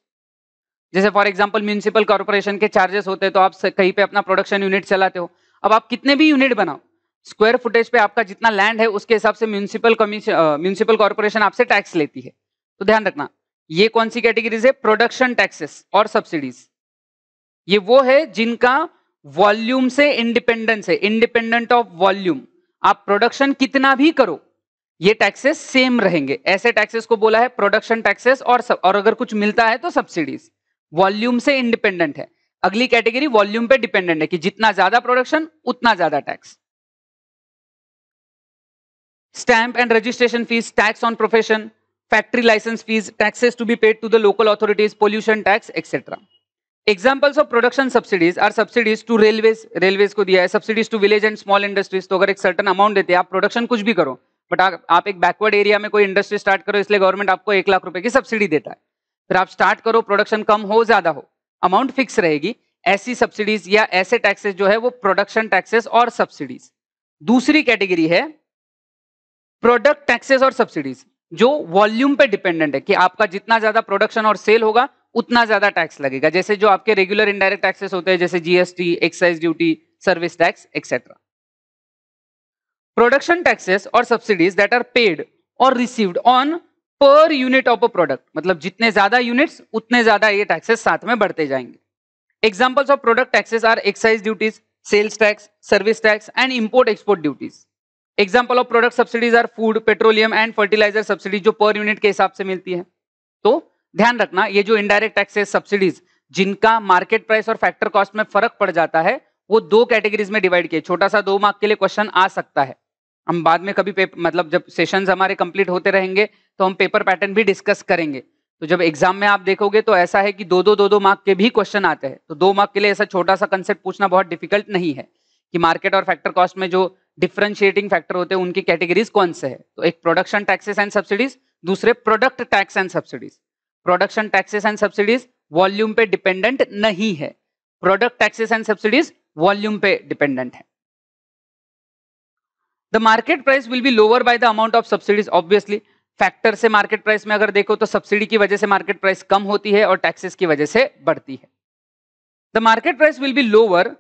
जैसे फॉर एग्जाम्पल म्यूनिसिपल कॉर्पोरेशन के चार्जेस होते हैं तो आप कहीं पे अपना प्रोडक्शन यूनिट चलाते हो अब आप कितने भी यूनिट बनाओ स्क्वायर फुटेज पे आपका जितना लैंड है उसके हिसाब से म्यूनिसिपल कमीशन कॉर्पोरेशन आपसे टैक्स लेती है तो ध्यान रखना ये कौन सी कैटेगरीज है प्रोडक्शन टैक्सेस और सब्सिडीज ये वो है जिनका वॉल्यूम से इंडिपेंडेंस है इंडिपेंडेंट ऑफ वॉल्यूम आप प्रोडक्शन कितना भी करो ये टैक्सेस सेम रहेंगे ऐसे टैक्सेस को बोला है प्रोडक्शन टैक्सेस और सब, और अगर कुछ मिलता है तो सब्सिडीज वॉल्यूम से इंडिपेंडेंट है अगली कैटेगरी वॉल्यूम पे डिपेंडेंट है कि जितना ज्यादा प्रोडक्शन उतना ज्यादा tax stamp and registration fees, tax on profession, factory license fees, taxes to be paid to the local authorities, pollution tax, etc. Examples of production subsidies are subsidies to railways railways को दिया है subsidies to village and small industries तो अगर एक सर्टन अमाउंट देते हैं आप प्रोडक्शन कुछ भी करो बट आप एक बैकवर्ड एरिया में कोई इंडस्ट्री स्टार्ट करो इसलिए गवर्नमेंट आपको एक लाख रुपए की सब्सिडी देता है फिर आप स्टार्ट करो प्रोडक्शन कम हो ज्यादा हो अमाउंट फिक्स रहेगी ऐसी सब्सिडीज या ऐसे टैक्सेस जो है वो प्रोडक्शन टैक्सेस और सब्सिडीज दूसरी कैटेगरी है प्रोडक्ट टैक्सेस और सब्सिडीज जो वॉल्यूम पे डिपेंडेंट है कि आपका जितना ज्यादा प्रोडक्शन और सेल होगा उतना ज्यादा टैक्स लगेगा जैसे जो आपके रेगुलर इनडायरेक्ट टैक्सेस होते हैं जैसे GST excise duty service tax etcetera production taxes और सब्सिडीज दैट आर पेड और received on per unit of a product मतलब जितने ज्यादा यूनिट्स उतने ज्यादा ये टैक्सेस साथ में बढ़ते जाएंगे examples of product taxes are excise duties sales tax service tax and import export duties example of product subsidies are food petroleum and fertiliser subsidy जो पर यूनिट के हिसाब से मिलती है तो ध्यान रखना ये जो इनडायरेक्ट टैक्सेस सब्सिडीज जिनका मार्केट प्राइस और फैक्टर कॉस्ट में फर्क पड़ जाता है वो दो कैटेगरीज में डिवाइड किए छोटा सा दो मार्क के लिए क्वेश्चन आ सकता है हम बाद में कभी पेपर मतलब जब सेशन हमारे कंप्लीट होते रहेंगे तो हम पेपर पैटर्न भी डिस्कस करेंगे तो जब एग्जाम में आप देखोगे तो ऐसा है कि दो दो दो दो मार्क के भी क्वेश्चन आते हैं तो दो मार्क के लिए ऐसा छोटा सा कंसेप्ट पूछना बहुत डिफिकल्ट नहीं है कि मार्केट और फैक्टर कॉस्ट में जो डिफ्रेंशिएटिंग फैक्टर होते हैं उनकी कैटेगरीज कौन से है तो एक प्रोडक्शन टैक्सेस एंड सब्सिडीज दूसरे product tax and subsidies production taxes and subsidies volume पे डिपेंडेंट नहीं है product taxes and subsidies volume पे डिपेंडेंट है the market price will be lower by the amount of subsidies obviously factor से मार्केट प्राइस में अगर देखो तो सब्सिडी की वजह से मार्केट प्राइस कम होती है और टैक्सेस की वजह से बढ़ती है the market price will be lower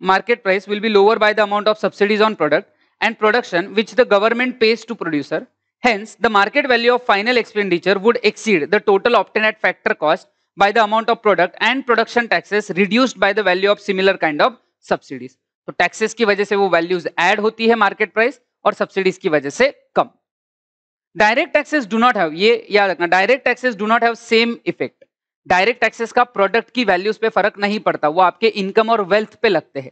market price will be lower by the amount of subsidies on product and production which the government pays to producer. Hence, the market value of final expenditure would exceed the total obtained at factor cost by the amount of product and production taxes reduced by the value of similar kind of subsidies. so taxes ki wajah se wo values add hoti hai market price aur subsidies ki wajah se kam direct taxes do not have ye याद rakhna direct taxes do not have same effect direct taxes का प्रोडक्ट की वैल्यूज पे फर्क नहीं पड़ता वो आपके इनकम और वेल्थ पे लगते हैं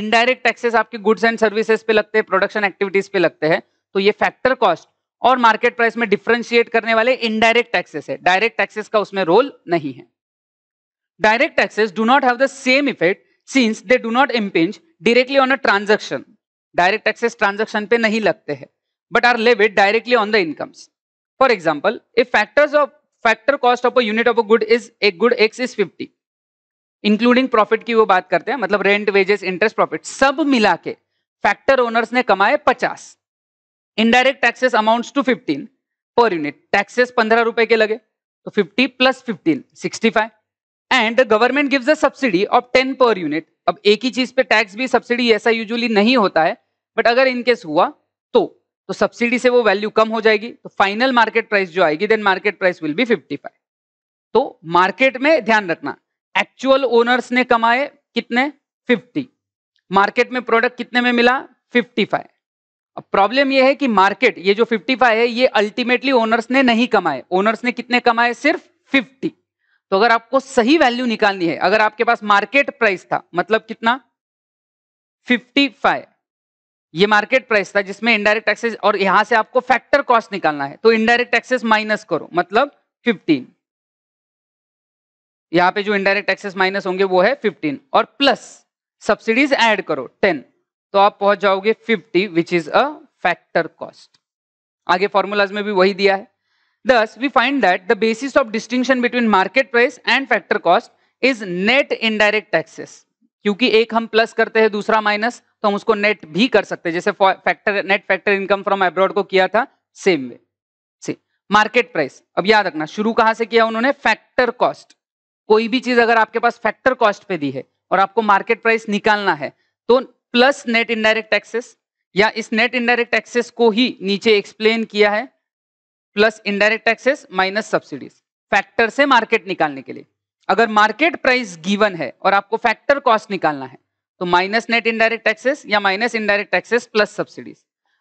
इनडायरेक्ट टैक्सेस आपके गुड्स एंड सर्विसेज पे लगते हैं प्रोडक्शन एक्टिविटीज पे लगते हैं तो ये फैक्टर कॉस्ट और मार्केट प्राइस में डिफ्रेंशिएट करने वाले इनडायरेक्ट टैक्सेस है डायरेक्ट टैक्सेस का उसमें रोल नहीं है direct taxes do not have the same effect since they do not impinge directly on a transaction direct taxes transaction पे नहीं लगते हैं but are levied directly on the incomes for example if factors of factor cost of a unit of a good is a good x is fifty including profit की वो बात करते हैं मतलब रेंट वेजेस इंटरेस्ट प्रॉफिट सब मिला के फैक्टर ओनर्स ने कमाए पचास indirect taxes amount to fifteen per unit taxes पंद्रह रुपए के लगे तो fifty plus fifteen sixty five and government gives a subsidy of ten per unit अब एक ही चीज पे टैक्स भी सब्सिडी ऐसा यूजुअली नहीं होता है बट अगर इनकेस हुआ तो तो सब्सिडी से वो वैल्यू कम हो जाएगी तो फाइनल मार्केट प्राइस जो आएगी then market price will be 55 तो मार्केट में ध्यान रखना एक्चुअल ओनर्स ने कमाए कितने 50 मार्केट में प्रोडक्ट कितने में मिला 55 अब प्रॉब्लम यह है कि मार्केट ये जो 55 है ये अल्टीमेटली ओनर्स ने नहीं कमाए ओनर्स ने कितने कमाए सिर्फ 50 तो अगर आपको सही वैल्यू निकालनी है अगर आपके पास मार्केट प्राइस था मतलब कितना फिफ्टी ये मार्केट प्राइस था जिसमें इनडायरेक्ट टैक्सेस और यहां से आपको फैक्टर कॉस्ट निकालना है तो इनडायरेक्ट टैक्सेस माइनस करो मतलब 15 यहां पे जो इनडायरेक्ट टैक्सेस माइनस होंगे वो है 15 और प्लस सब्सिडीज ऐड करो 10 तो आप पहुंच जाओगे 50 which is a factor cost आगे फॉर्मूलाज में भी वही दिया है दस we find that the basis of distinction between market price and factor cost is net indirect taxes क्योंकि एक हम प्लस करते हैं दूसरा माइनस तो हम उसको नेट भी कर सकते हैं जैसे factor net factor income from abroad को किया था सेम वे मार्केट प्राइस अब याद रखना शुरू कहां से किया उन्होंने फैक्टर कॉस्ट कोई भी चीज अगर आपके पास फैक्टर कॉस्ट पे दी है और आपको मार्केट प्राइस निकालना है तो प्लस नेट इनडायरेक्ट टैक्सेस या इस नेट इनडायरेक्ट टैक्सेस को ही नीचे एक्सप्लेन किया है plus indirect taxes minus subsidies factor से मार्केट निकालने के लिए अगर मार्केट प्राइस गिवन है और आपको फैक्टर कॉस्ट निकालना है तो माइनस नेट इनडायरेक्ट टैक्सेस या minus indirect taxes plus subsidies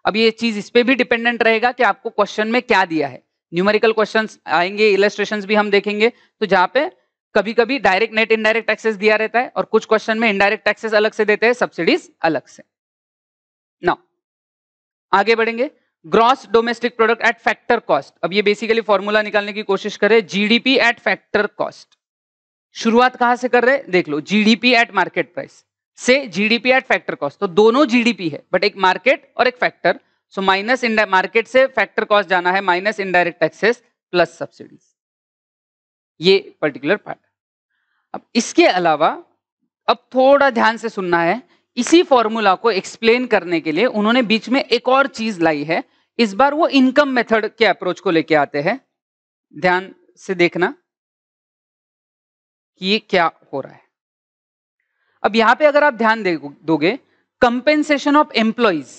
अब ये चीज इस पर भी डिपेंडेंट रहेगा कि आपको क्वेश्चन में क्या दिया है न्यूमेरिकल क्वेश्चन आएंगे इलेस्ट्रेशन भी हम देखेंगे तो जहाँ पे कभी कभी डायरेक्ट नेट इनडायरेक्ट टैक्सेस दिया रहता है और कुछ क्वेश्चन में इनडायरेक्ट टैक्सेस अलग से देते हैं सब्सिडीज अलग से ना आगे बढ़ेंगे gross domestic product at factor cost अब ये बेसिकली फॉर्मूला निकालने की कोशिश करें जीडीपी एट फैक्टर कॉस्ट शुरुआत कहां से कर रहे हैं देख लो जीडीपी एट मार्केट प्राइस से जीडीपी एट फैक्टर कॉस्ट तो दोनों जीडीपी है बट एक मार्केट और एक फैक्टर सो माइनस मार्केट से फैक्टर कॉस्ट जाना है minus indirect taxes plus subsidies ये पर्टिकुलर पार्ट अब इसके अलावा अब थोड़ा ध्यान से सुनना है इसी फॉर्मूला को एक्सप्लेन करने के लिए उन्होंने बीच में एक और चीज लाई है इस बार वो इनकम मेथड के अप्रोच को लेके आते हैं ध्यान से देखना कि ये क्या हो रहा है अब यहां पे अगर आप ध्यान दे दोगे कंपेंसेशन ऑफ एम्प्लॉइज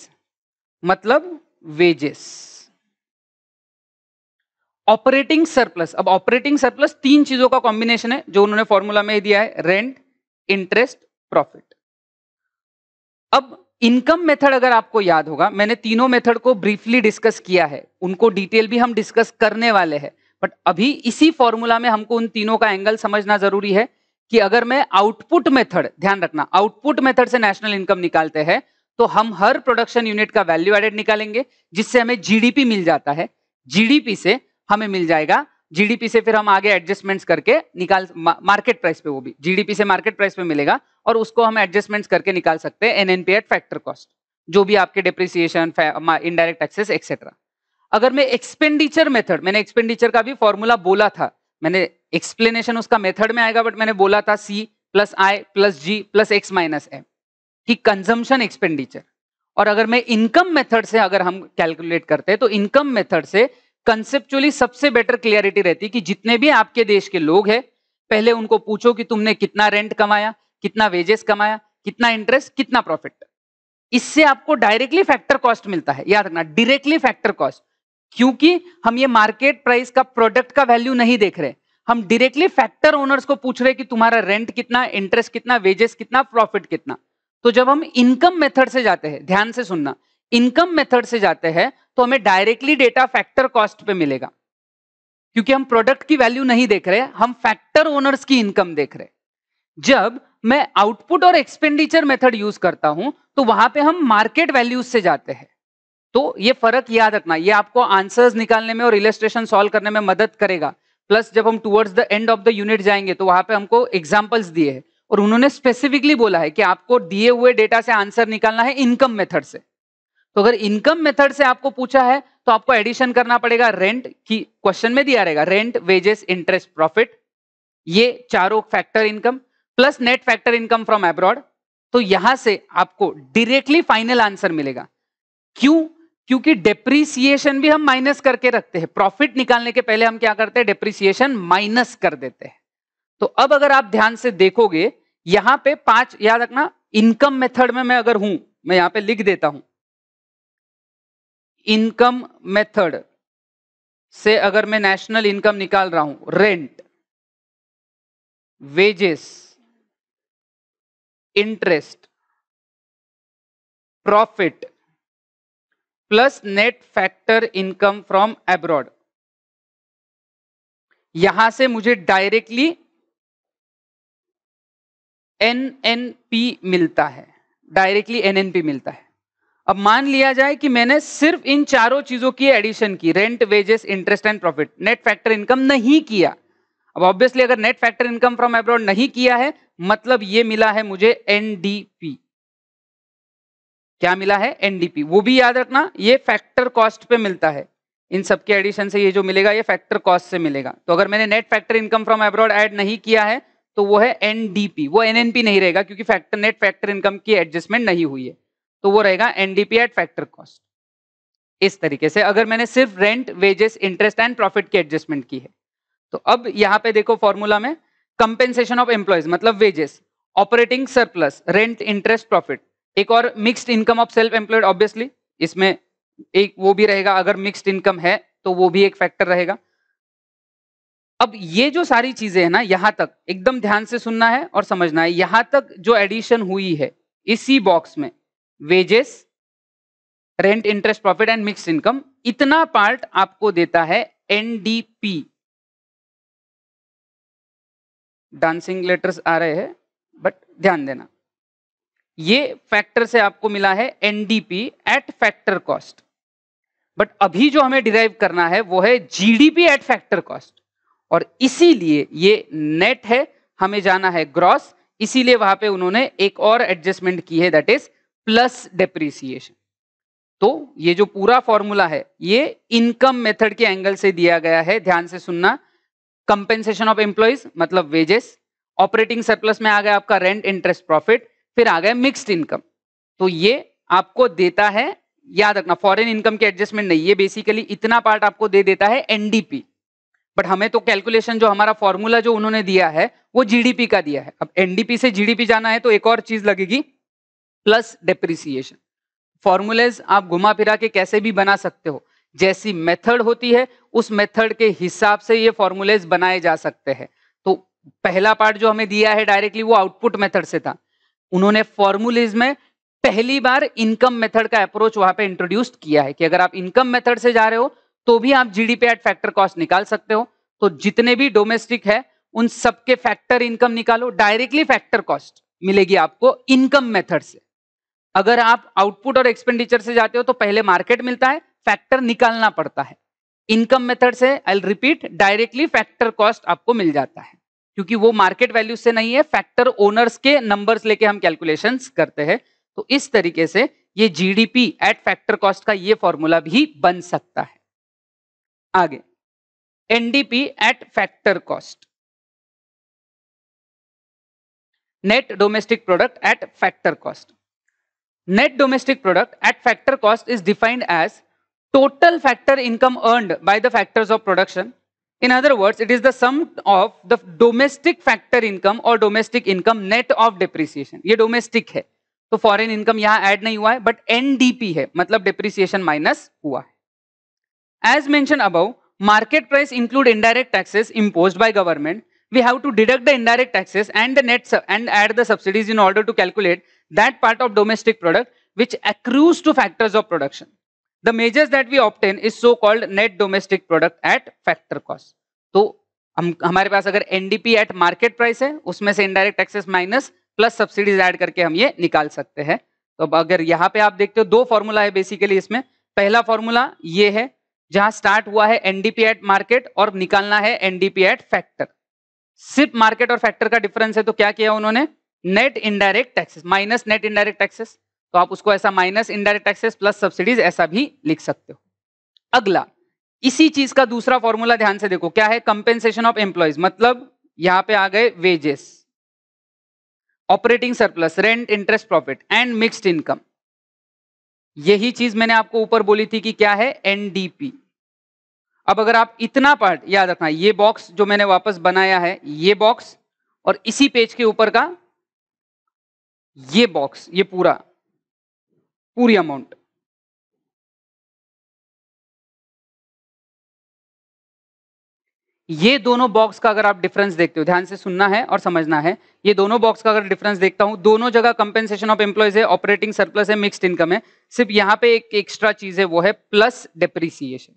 मतलब वेजेस ऑपरेटिंग सरप्लस अब ऑपरेटिंग सरप्लस तीन चीजों का कॉम्बिनेशन है जो उन्होंने फॉर्मूला में दिया है रेंट इंटरेस्ट प्रॉफिट अब इनकम मेथड अगर आपको याद होगा मैंने तीनों मेथड को ब्रीफली डिस्कस किया है उनको डिटेल भी हम डिस्कस करने वाले हैं बट अभी इसी फॉर्मूला में हमको उन तीनों का एंगल समझना जरूरी है कि अगर मैं आउटपुट मेथड ध्यान रखना आउटपुट मेथड से नेशनल इनकम निकालते हैं तो हम हर प्रोडक्शन यूनिट का वैल्यू एडेड निकालेंगे जिससे हमें जीडीपी मिल जाता है जीडीपी से हमें मिल जाएगा जीडीपी से फिर हम आगे एडजस्टमेंट्स करके निकाल मार्केट प्राइस पे वो भी जीडीपी से मार्केट प्राइस पे मिलेगा और उसको हम एडजस्टमेंट्स करके निकाल सकते हैं एनएनपी एट फैक्टर कॉस्ट जो भी आपके डिप्रिसिएशन इनडायरेक्ट एक्सेस एक्सेट्रा अगर मैं एक्सपेंडिचर मेथड मैंने एक्सपेंडिचर का भी फॉर्मूला बोला था मैंने एक्सप्लेनेशन उसका मेथड में आएगा बट मैंने बोला था C plus I plus G plus X minus M कि कंजम्पशन एक्सपेंडिचर और अगर मैं इनकम मेथड से अगर हम कैलकुलेट करते हैं तो इनकम मेथड से कंसेप्चुअली सबसे बेटर क्लियरिटी रहती कि जितने भी आपके देश के लोग हैं पहले उनको पूछो कि तुमने कितना रेंट कमाया कितना वेजेस कमाया कितना इंटरेस्ट कितना प्रॉफिट इससे आपको डायरेक्टली फैक्टर कॉस्ट मिलता है याद रखना डायरेक्टली फैक्टर कॉस्ट क्योंकि हम ये मार्केट प्राइस का प्रोडक्ट का वैल्यू नहीं देख रहे हम डायरेक्टली फैक्टर ओनर्स को पूछ रहे कि तुम्हारा रेंट कितना इंटरेस्ट कितना वेजेस कितना प्रॉफिट कितना तो जब हम इनकम मेथड से जाते हैं ध्यान से सुनना इनकम मेथड से जाते हैं तो हमें डायरेक्टली डेटा फैक्टर कॉस्ट पे मिलेगा क्योंकि हम प्रोडक्ट की वैल्यू नहीं देख रहे हम फैक्टर ओनर्स की इनकम देख रहे जब मैं आउटपुट और एक्सपेंडिचर मेथड यूज करता हूं तो वहां पे हम मार्केट वैल्यूज से जाते हैं तो ये फर्क याद रखना ये आपको आंसर्स निकालने में और इलेस्ट्रेशन सॉल्व करने में मदद करेगा प्लस जब हम towards the end of the unit जाएंगे तो वहां पे हमको एग्जाम्पल्स दिए हैं और उन्होंने स्पेसिफिकली बोला है कि आपको दिए हुए डेटा से आंसर निकालना है इनकम मेथड से तो अगर इनकम मेथड से आपको पूछा है तो आपको एडिशन करना पड़ेगा रेंट की क्वेश्चन में दिया रहेगा रेंट वेजेस इंटरेस्ट प्रॉफिट ये चारों factor income plus net factor income from abroad तो यहां से आपको डायरेक्टली फाइनल आंसर मिलेगा क्यों क्योंकि डेप्रिसिएशन भी हम माइनस करके रखते हैं प्रॉफिट निकालने के पहले हम क्या करते हैं डेप्रिसिएशन माइनस कर देते हैं तो अब अगर आप ध्यान से देखोगे यहां पे पांच याद रखना इनकम मेथड में मैं अगर हूं मैं यहां पे लिख देता हूं इनकम मेथड से अगर मैं नेशनल इनकम निकाल रहा हूं rent wages interest profit plus net factor income from abroad यहां से मुझे डायरेक्टली एन एन पी मिलता है डायरेक्टली एन एन पी मिलता है अब मान लिया जाए कि मैंने सिर्फ इन चारों चीजों की एडिशन की rent wages interest and profit net factor income नहीं किया अब ऑब्वियसली अगर net factor income from abroad नहीं किया है मतलब ये मिला है मुझे एनडीपी क्या मिला है एनडीपी वो भी याद रखना ये फैक्टर कॉस्ट पे मिलता है इन सबके एडिशन से ये जो मिलेगा ये फैक्टर कॉस्ट से मिलेगा तो अगर मैंने net factor income from abroad add नहीं किया है तो वो है एनडीपी वो एन नहीं रहेगा क्योंकि फैक्टर नेट फैक्टर इनकम की एडजस्टमेंट नहीं हुई है तो वो रहेगा एनडीपी एट फैक्टर कॉस्ट इस तरीके से अगर मैंने सिर्फ rent wages interest and profit की एडजस्टमेंट की है तो अब यहां पे देखो फॉर्मूला में कंपेंसेशन ऑफ एम्प्लॉयज मतलब wages operating surplus rent interest profit एक और mixed income of self employed obviously इसमें एक वो भी रहेगा अगर मिक्स्ड इनकम है तो वो भी एक फैक्टर रहेगा अब ये जो सारी चीजें हैं ना यहां तक एकदम ध्यान से सुनना है और समझना है यहां तक जो एडिशन हुई है इसी बॉक्स में wages rent interest profit and mix income इतना पार्ट आपको देता है एनडीपी डांसिंग लेटर्स आ रहे हैं बट ध्यान देना ये फैक्टर से आपको मिला है NDP at factor cost but अभी जो हमें डिराइव करना है वो है जीडीपी एट फैक्टर कॉस्ट और इसीलिए ये नेट है हमें जाना है ग्रॉस इसीलिए वहां पे उन्होंने एक और एडजस्टमेंट की है दैट इज प्लस डेप्रिसिएशन तो ये जो पूरा फॉर्मूला है ये इनकम मेथड के एंगल से दिया गया है ध्यान से सुनना कंपेंसेशन ऑफ एम्प्लॉयज मतलब वेजेस ऑपरेटिंग सरप्लस में आ गया आपका रेंट इंटरेस्ट प्रॉफिट फिर आ गए मिक्सड इनकम तो ये आपको देता है याद रखना फॉरेन इनकम के एडजस्टमेंट नहीं है बेसिकली इतना पार्ट आपको दे देता है एनडीपी बट हमें तो कैलकुलेशन जो हमारा फॉर्मूला जो उन्होंने दिया है वो जीडीपी का दिया है अब एनडीपी से जीडीपी जाना है तो एक और चीज लगेगी प्लस डेप्रिसिएशन फॉर्मूलेज आप घुमा फिरा के कैसे भी बना सकते हो जैसी मेथड होती है उस मेथड के हिसाब से ये फॉर्मूलेज बनाए जा सकते हैं तो पहला पार्ट जो हमें दिया है डायरेक्टली वो आउटपुट मेथड से था उन्होंने फॉर्मूलेज में पहली बार इनकम मेथड का अप्रोच वहां पे इंट्रोड्यूस किया है कि अगर आप इनकम मेथड से जा रहे हो तो भी आप जीडीपी एट फैक्टर कॉस्ट निकाल सकते हो तो जितने भी डोमेस्टिक है उन सबके फैक्टर इनकम निकालो डायरेक्टली फैक्टर कॉस्ट मिलेगी आपको इनकम मेथड से अगर आप आउटपुट और एक्सपेंडिचर से जाते हो तो पहले मार्केट मिलता है फैक्टर निकालना पड़ता है इनकम मेथड से I repeat directly factor cost आपको मिल जाता है क्योंकि वो मार्केट वैल्यू से नहीं है फैक्टर ओनर्स के नंबर्स लेके हम कैलकुलेशन करते हैं तो इस तरीके से ये जीडीपी एट फैक्टर कॉस्ट का ये फॉर्मूला भी बन सकता है आगे NDP at factor cost net domestic product at factor cost net domestic product at factor cost is defined as total factor income earn by the factors of production In other words, it is the sum of the domestic factor income or domestic income net of depreciation. ये domestic है तो foreign income यहाँ add नहीं हुआ है but NDP है मतलब depreciation minus हुआ है As mentioned above, market price include indirect taxes imposed by government. We have to deduct the indirect taxes and the net and add the subsidies in order to calculate that part of domestic product which accrues to factors of production. The measures that we obtain is so called net domestic product at factor cost तो हम हमारे पास अगर एनडीपी एट मार्केट प्राइस है उसमें से indirect taxes minus plus subsidies add करके हम ये निकाल सकते हैं तो अब अगर यहाँ पे आप देखते हो दो फॉर्मूला है बेसिकली इसमें पहला फॉर्मूला ये है जहां स्टार्ट हुआ है एनडीपी एट मार्केट और निकालना है एनडीपी एट फैक्टर सिर्फ मार्केट और फैक्टर का डिफरेंस है तो क्या किया उन्होंने net indirect taxes minus net indirect taxes तो आप उसको ऐसा minus indirect taxes plus subsidies ऐसा भी लिख सकते हो अगला इसी चीज का दूसरा फॉर्मूला ध्यान से देखो क्या है कंपेंसेशन ऑफ एम्प्लॉयज मतलब यहां पे आ गए wages operating surplus rent interest profit and mixed income यही चीज मैंने आपको ऊपर बोली थी कि क्या है एनडीपी अब अगर आप इतना पार्ट याद रखना ये बॉक्स जो मैंने वापस बनाया है ये बॉक्स और इसी पेज के ऊपर का ये बॉक्स ये पूरा पूरी अमाउंट ये दोनों बॉक्स का अगर आप डिफरेंस देखते हो ध्यान से सुनना है और समझना है ये दोनों बॉक्स का अगर डिफरेंस देखता हूं दोनों जगह कंपेंसेशन ऑफ एम्प्लॉयज है ऑपरेटिंग सरप्लस है मिक्स्ड इनकम है सिर्फ यहां पे एक एक्स्ट्रा चीज है वो है प्लस डेप्रिसिएशन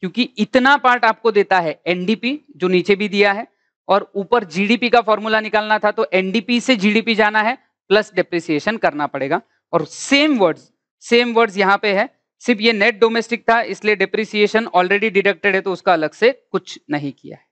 क्योंकि इतना पार्ट आपको देता है एनडीपी जो नीचे भी दिया है और ऊपर जीडीपी का फॉर्मूला निकालना था तो एनडीपी से जीडीपी जाना है प्लस डेप्रिसिएशन करना पड़ेगा और सेम वर्ड्स सेम वर्ड्स यहाँ पे है सिर्फ ये नेट डोमेस्टिक था इसलिए डिप्रिसिएशन ऑलरेडी डिडक्टेड है तो उसका अलग से कुछ नहीं किया है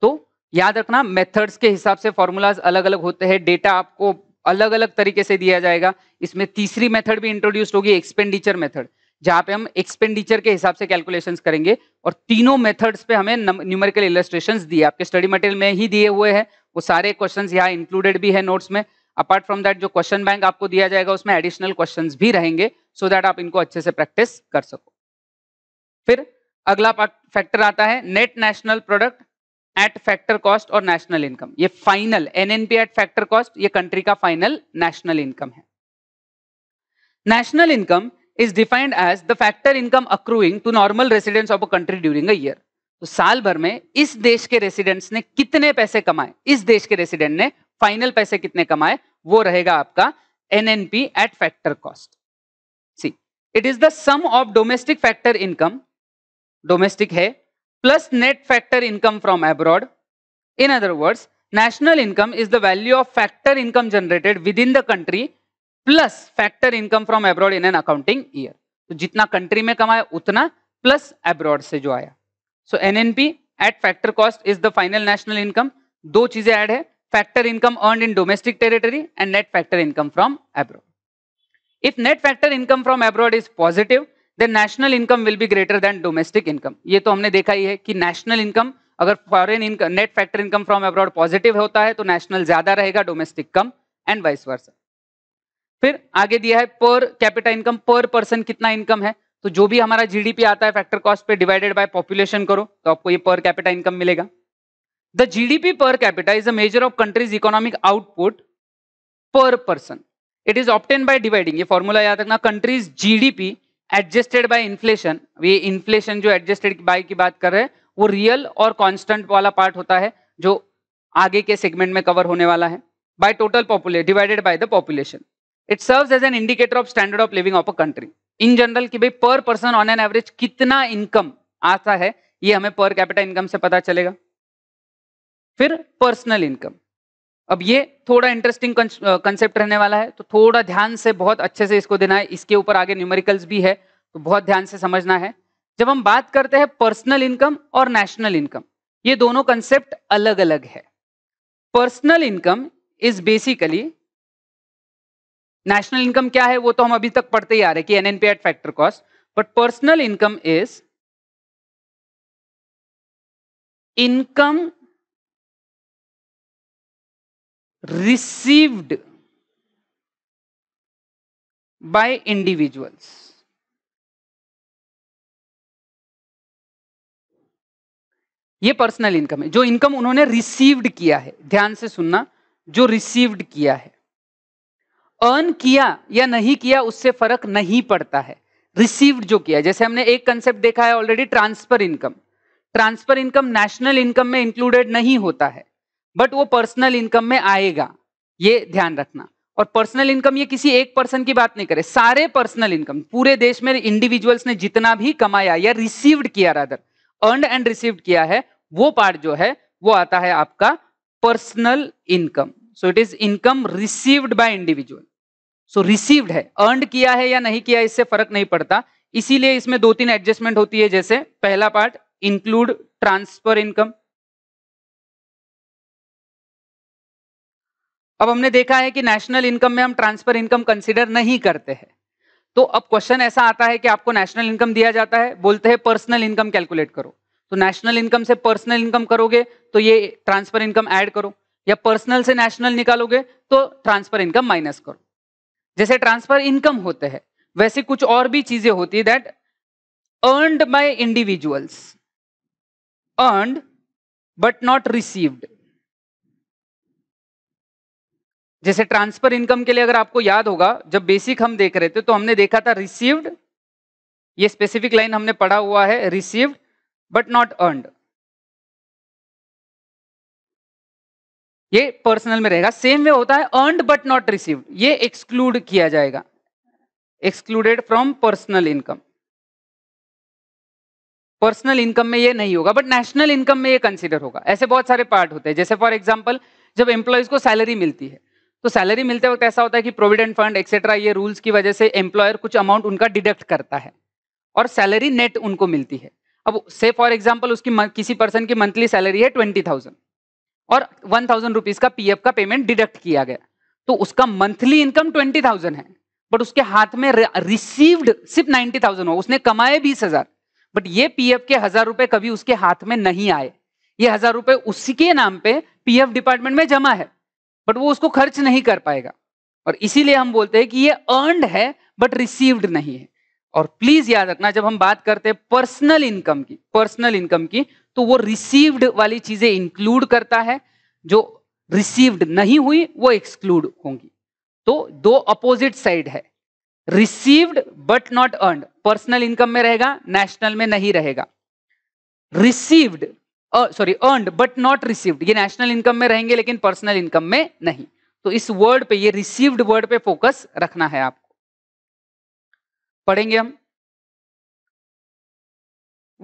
तो याद रखना मेथड्स के हिसाब से फॉर्मूलाज अलग अलग होते हैं डेटा आपको अलग अलग तरीके से दिया जाएगा इसमें तीसरी मेथड भी इंट्रोड्यूस होगी एक्सपेंडिचर मेथड जहां पे हम एक्सपेंडिचर के हिसाब से कैलकुलेशंस करेंगे और तीनों मेथड्स पे हमें न्यूमेरिकल इलस्ट्रेशन दिए आपके स्टडी मटेरियल में ही दिए हुए हैं वो सारे क्वेश्चन यहाँ इंक्लूडेड भी है नोट्स में अपार्ट फ्रॉम दैट जो क्वेश्चन बैंक आपको दिया जाएगा उसमें एडिशनल क्वेश्चन भी रहेंगे सो so दैट आप इनको अच्छे से प्रैक्टिस कर सको फिर अगला फैक्टर आता है net national product at factor cost और नेशनल इनकम ये final NNP at factor cost ये कंट्री का फाइनल नेशनल इनकम है national income is defined as the factor income accruing to normal residents of a country during a year तो साल भर में इस देश के रेसिडेंट्स ने कितने पैसे कमाए इस देश के रेसिडेंट ने फाइनल पैसे कितने कमाए वो रहेगा आपका NNP at factor cost see it is the sum of domestic factor income domestic है plus net factor income from abroad in other words national income is the value of factor income generated within the country plus factor income from abroad in an accounting year तो जितना कंट्री में कमाया उतना प्लस एब्रॉड से जो आया so N N P at factor cost is the final national income दो चीजें ऐड है factor income earned in domestic territory and net factor income from abroad. If net factor income from abroad is positive, then national income will be greater than domestic income. ये तो हमने देखा ही है कि national income अगर foreign income net factor income from abroad positive होता है तो national ज्यादा रहेगा domestic come and vice versa फिर आगे दिया है per capita income per person कितना इनकम है तो जो भी हमारा जीडीपी आता है फैक्टर कॉस्ट पे डिवाइडेड बाय पॉपुलेशन करो तो आपको ये पर कैपिटा इनकम मिलेगा The GDP per capita is a measure of country's economic output per person. It is obtained by dividing. ये फॉर्मूला याद रखना country's GDP adjusted by inflation ये इन्फ्लेशन जो एडजस्टेड बाय की बात कर रहे हैं वो रियल और कॉन्स्टेंट वाला पार्ट होता है जो आगे के सेगमेंट में कवर होने वाला है by total population divided by the population it serves as an indicator of standard of living of a country in general कि भाई per person on an average कितना इनकम आता है ये हमें पर कैपिटल इनकम से पता चलेगा फिर पर्सनल इनकम अब ये थोड़ा इंटरेस्टिंग कंसेप्ट रहने वाला है तो थोड़ा ध्यान से बहुत अच्छे से इसको देना है इसके ऊपर आगे न्यूमेरिकल्स भी है तो बहुत ध्यान से समझना है जब हम बात करते हैं पर्सनल इनकम और नेशनल इनकम ये दोनों कंसेप्ट अलग अलग है personal income is basically national income क्या है वो तो हम अभी तक पढ़ते ही आ रहे कि NNP at factor cost but personal income is income received by individuals. ये पर्सनल इनकम है जो इनकम उन्होंने रिसीव्ड किया है ध्यान से सुनना जो रिसीव्ड किया है अर्न किया या नहीं किया उससे फर्क नहीं पड़ता है रिसीव्ड जो किया जैसे हमने एक कंसेप्ट देखा है already transfer income transfer income national income में इंक्लूडेड नहीं होता है बट वो पर्सनल इनकम में आएगा ये ध्यान रखना और पर्सनल इनकम ये किसी एक पर्सन की बात नहीं करे सारे पर्सनल इनकम पूरे देश में इंडिविजुअल्स ने जितना भी कमाया या रिसीव्ड किया रादर अर्न एंड रिसीव्ड किया है वो पार्ट जो है वो आता है आपका personal income so it is income received by individual so received है अर्न किया है या नहीं किया इससे फर्क नहीं पड़ता इसीलिए इसमें दो तीन एडजस्टमेंट होती है जैसे पहला पार्ट इंक्लूड ट्रांसफर इनकम अब हमने देखा है कि नेशनल इनकम में हम ट्रांसफर इनकम कंसिडर नहीं करते हैं तो अब क्वेश्चन ऐसा आता है कि आपको नेशनल इनकम दिया जाता है बोलते हैं पर्सनल इनकम कैलकुलेट करो तो नेशनल इनकम से पर्सनल इनकम करोगे तो ये ट्रांसफर इनकम ऐड करो या पर्सनल से नेशनल निकालोगे तो ट्रांसफर इनकम माइनस करो जैसे ट्रांसफर इनकम होते हैं वैसे कुछ और भी चीजें होती है that earned by individuals earned but not received जैसे ट्रांसफर इनकम के लिए अगर आपको याद होगा जब बेसिक हम देख रहे थे तो हमने देखा था रिसीव्ड ये स्पेसिफिक लाइन हमने पढ़ा हुआ है रिसीव्ड बट नॉट अर्नड ये पर्सनल में रहेगा सेम वे होता है अर्नड बट नॉट रिसीव्ड ये एक्सक्लूड किया जाएगा excluded from personal income personal income में ये नहीं होगा बट नेशनल इनकम में ये कंसिडर होगा ऐसे बहुत सारे पार्ट होते हैं जैसे फॉर एग्जाम्पल जब एम्प्लॉयज को सैलरी मिलती है तो सैलरी मिलते वक्त ऐसा होता है कि प्रोविडेंट फंड एक्सेट्रा ये रूल्स की वजह से एम्प्लॉयर कुछ अमाउंट उनका डिडक्ट करता है और सैलरी नेट उनको मिलती है अब से फॉर एग्जाम्पल उसकी किसी पर्सन की मंथली सैलरी है ट्वेंटी थाउजेंड और वन थाउजेंड रुपीज का पी का पेमेंट डिडक्ट किया गया तो उसका मंथली इनकम ट्वेंटी थाउजेंड है बट उसके हाथ में रिसीव्ड सिर्फ नाइन्टी थाउजेंड हो उसने कमाए बीस हजार बट ये पी के हजार रुपए कभी उसके हाथ में नहीं आए ये हजार रुपए उसी के नाम पे पीएफ डिपार्टमेंट में जमा है बट वो उसको खर्च नहीं कर पाएगा और इसीलिए हम बोलते हैं कि ये अर्नड है बट रिसीव्ड नहीं है और प्लीज याद रखना जब हम बात करते हैं पर्सनल इनकम की पर्सनल इनकम की तो वो रिसीव्ड वाली चीजें इंक्लूड करता है जो रिसीव्ड नहीं हुई वो एक्सक्लूड होंगी तो दो अपोजिट साइड है received but not earn personal income में रहेगा नेशनल में नहीं रहेगा received sorry earn but not received ये नेशनल इनकम में रहेंगे लेकिन पर्सनल इनकम में नहीं तो इस वर्ड पे ये रिसीव्ड वर्ड पे फोकस रखना है आपको पढ़ेंगे हम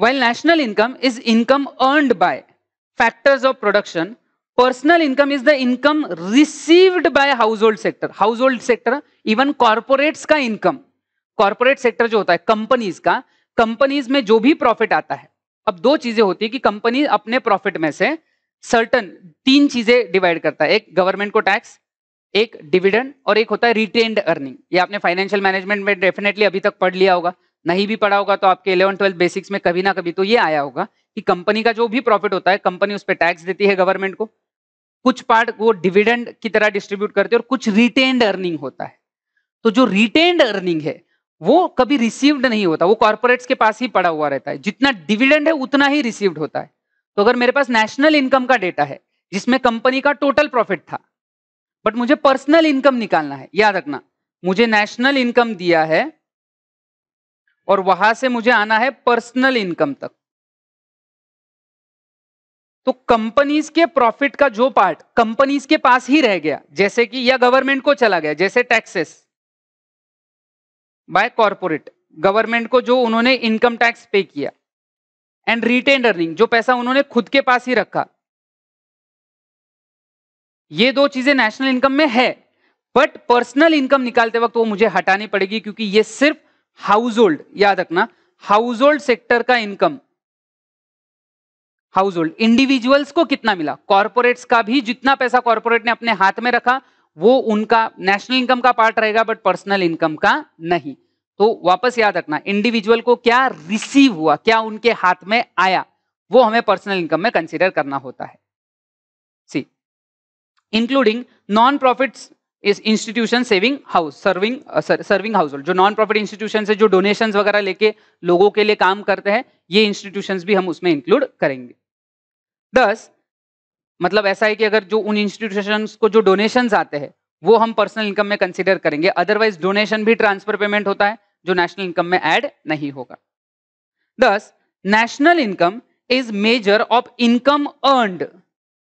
well national income is income earn by factors of production personal income is the income received by household sector household sector even corporates का इनकम कॉर्पोरेट सेक्टर जो होता है कंपनीज का कंपनीज में जो भी प्रॉफिट आता है अब दो चीजें होती है कि कंपनी अपने प्रॉफिट में से सर्टन तीन चीजें डिवाइड करता है एक गवर्नमेंट को टैक्स एक डिविडेंड और एक होता है रिटेन्ड अर्निंग ये आपने फाइनेंशियल मैनेजमेंट में डेफिनेटली अभी तक पढ़ लिया होगा नहीं भी पढ़ा होगा तो आपके इलेवन ट्वेल्थ बेसिक्स में कभी ना कभी तो ये आया होगा कि कंपनी का जो भी प्रॉफिट होता है कंपनी उस पर टैक्स देती है गवर्नमेंट को कुछ पार्ट वो डिविडेंड की तरह डिस्ट्रीब्यूट करती है और कुछ रिटेन्ड अर्निंग होता है तो जो रिटेन्ड अर्निंग है वो कभी रिसीव्ड नहीं होता वो कॉर्पोरेट्स के पास ही पड़ा हुआ रहता है जितना डिविडेंड है उतना ही रिसीव्ड होता है तो अगर मेरे पास नेशनल इनकम का डेटा है जिसमें कंपनी का टोटल प्रॉफिट था बट मुझे पर्सनल इनकम निकालना है याद रखना मुझे नेशनल इनकम दिया है और वहां से मुझे आना है पर्सनल इनकम तक तो कंपनीज के प्रॉफिट का जो पार्ट कंपनीज के पास ही रह गया जैसे कि या गवर्नमेंट को चला गया जैसे टैक्सेस बाय कॉरपोरेट गवर्नमेंट को जो उन्होंने इनकम टैक्स पे किया एंड रिटेन अर्निंग जो पैसा उन्होंने खुद के पास ही रखा ये दो चीजें नेशनल इनकम में है बट पर्सनल इनकम निकालते वक्त वो मुझे हटानी पड़ेगी क्योंकि ये सिर्फ हाउस होल्ड याद रखना हाउस होल्ड सेक्टर का इनकम हाउस होल्ड इंडिविजुअल्स को कितना मिला कॉर्पोरेट्स का भी जितना पैसा कॉर्पोरेट ने अपने हाथ में रखा वो उनका नेशनल इनकम का पार्ट रहेगा बट पर्सनल इनकम का नहीं तो वापस याद रखना इंडिविजुअल को क्या रिसीव हुआ क्या उनके हाथ में आया वो हमें पर्सनल इनकम में कंसिडर करना होता है सी इंक्लूडिंग नॉन प्रॉफिट इस institution saving house serving serving household जो नॉन प्रॉफिट इंस्टीट्यूशन से जो डोनेशन वगैरह लेके लोगों के लिए काम करते हैं ये इंस्टीट्यूशन भी हम उसमें इंक्लूड करेंगे दस मतलब ऐसा है कि अगर जो उन इंस्टीट्यूशन को जो डोनेशन आते हैं वो हम पर्सनल इनकम में कंसिडर करेंगे अदरवाइज डोनेशन भी ट्रांसफर पेमेंट होता है जो नेशनल इनकम में एड नहीं होगा thus national income is measure of income earned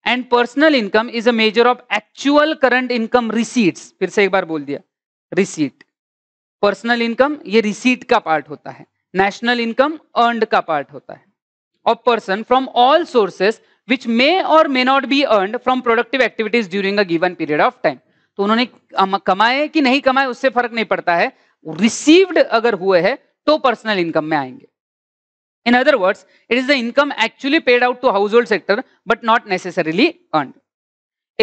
and personal income is a major of actual current income receipts फिर से एक बार बोल दिया रिसीट पर्सनल इनकम ये रिसीट का पार्ट होता है नेशनल इनकम अर्नड का पार्ट होता है of person from all sources which may or may not be earn from productive activities during a given period of time तो उन्होंने कमाए कि नहीं कमाए उससे फर्क नहीं पड़ता है रिसीव्ड अगर हुए हैं तो पर्सनल इनकम में आएंगे in other words it is the income actually paid out to household sector but not necessarily earn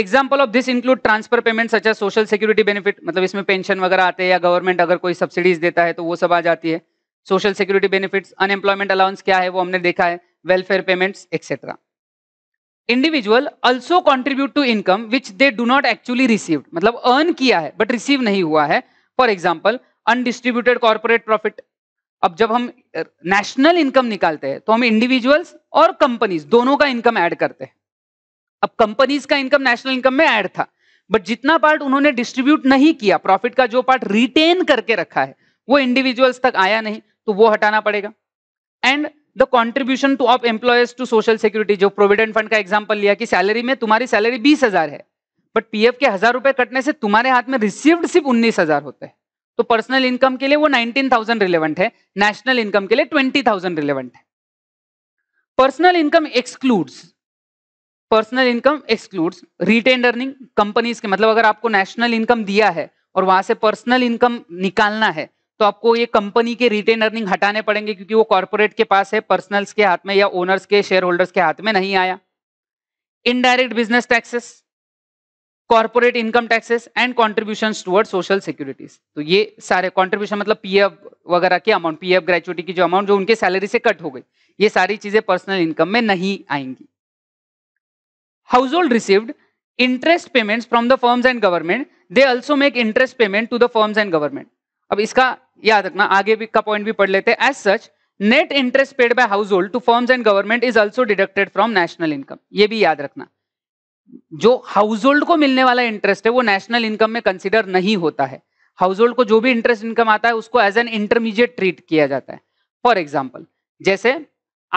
example of this include transfer payment such as social security benefit मतलब इसमें पेंशन वगैरह आते हैं या गवर्नमेंट अगर कोई सब्सिडीज देता है तो वो सब आ जाती है social security benefits unemployment allowance क्या है वो हमने देखा है welfare payments etcetera individual also contribute to income which they do not actually receive मतलब अर्न किया है बट रिसीव नहीं हुआ है for example undistributed corporate profit अब जब हम नेशनल इनकम निकालते हैं तो हम इंडिविजुअल्स और कंपनीज दोनों का इनकम ऐड करते हैं अब कंपनीज का इनकम नेशनल इनकम में ऐड था बट जितना पार्ट उन्होंने डिस्ट्रीब्यूट नहीं किया प्रॉफिट का जो पार्ट रिटेन करके रखा है वो इंडिविजुअल्स तक आया नहीं तो वो हटाना पड़ेगा and the contribution to of employees to social security जो प्रोविडेंट फंड का एग्जाम्पल लिया कि सैलरी में तुम्हारी सैलरी बीस हजार है बट पीएफ के हजार रुपए कटने से तुम्हारे हाथ में रिसीव्ड सिर्फ उन्नीस हजार होते हैं तो पर्सनल इनकम के लिए वो नाइनटीन थाउजेंड रिलेवेंट है नेशनल इनकम के लिए ट्वेंटी थाउजेंड रिलेवेंट है personal income excludes personal income excludes retain earning companies के मतलब अगर आपको नेशनल इनकम दिया है और वहां से पर्सनल इनकम निकालना है तो आपको ये कंपनी के रिटेन अर्निंग हटाने पड़ेंगे क्योंकि वो कॉर्पोरेट के पास है पर्सनल्स के हाथ में या ओनर्स के शेयर होल्डर्स के हाथ में नहीं आया indirect business taxes corporate income taxes and contribution toward social securities तो ये सारे कॉन्ट्रीब्यूशन मतलब पी वगैरह के अमाउंट एफ ग्रेचुटी की जो अमाउंट जो उनके सैलरी से कट हो गई ये सारी चीजें पर्सनल इनकम में नहीं आएंगी household received interest payments from the firms and government they also make interest payment to the firms and government अब इसका याद रखना आगे भी का पॉइंट भी पढ़ लेते हैं as such net interest paid by household to firms and government is also deducted from national income ये भी याद रखना जो हाउस होल्ड को मिलने वाला इंटरेस्ट है वो नेशनल इनकम में कंसिडर नहीं होता है हाउस होल्ड को जो भी इंटरेस्ट इनकम आता है उसको एज एन इंटरमीडिएट ट्रीट किया जाता है फॉर एग्जाम्पल जैसे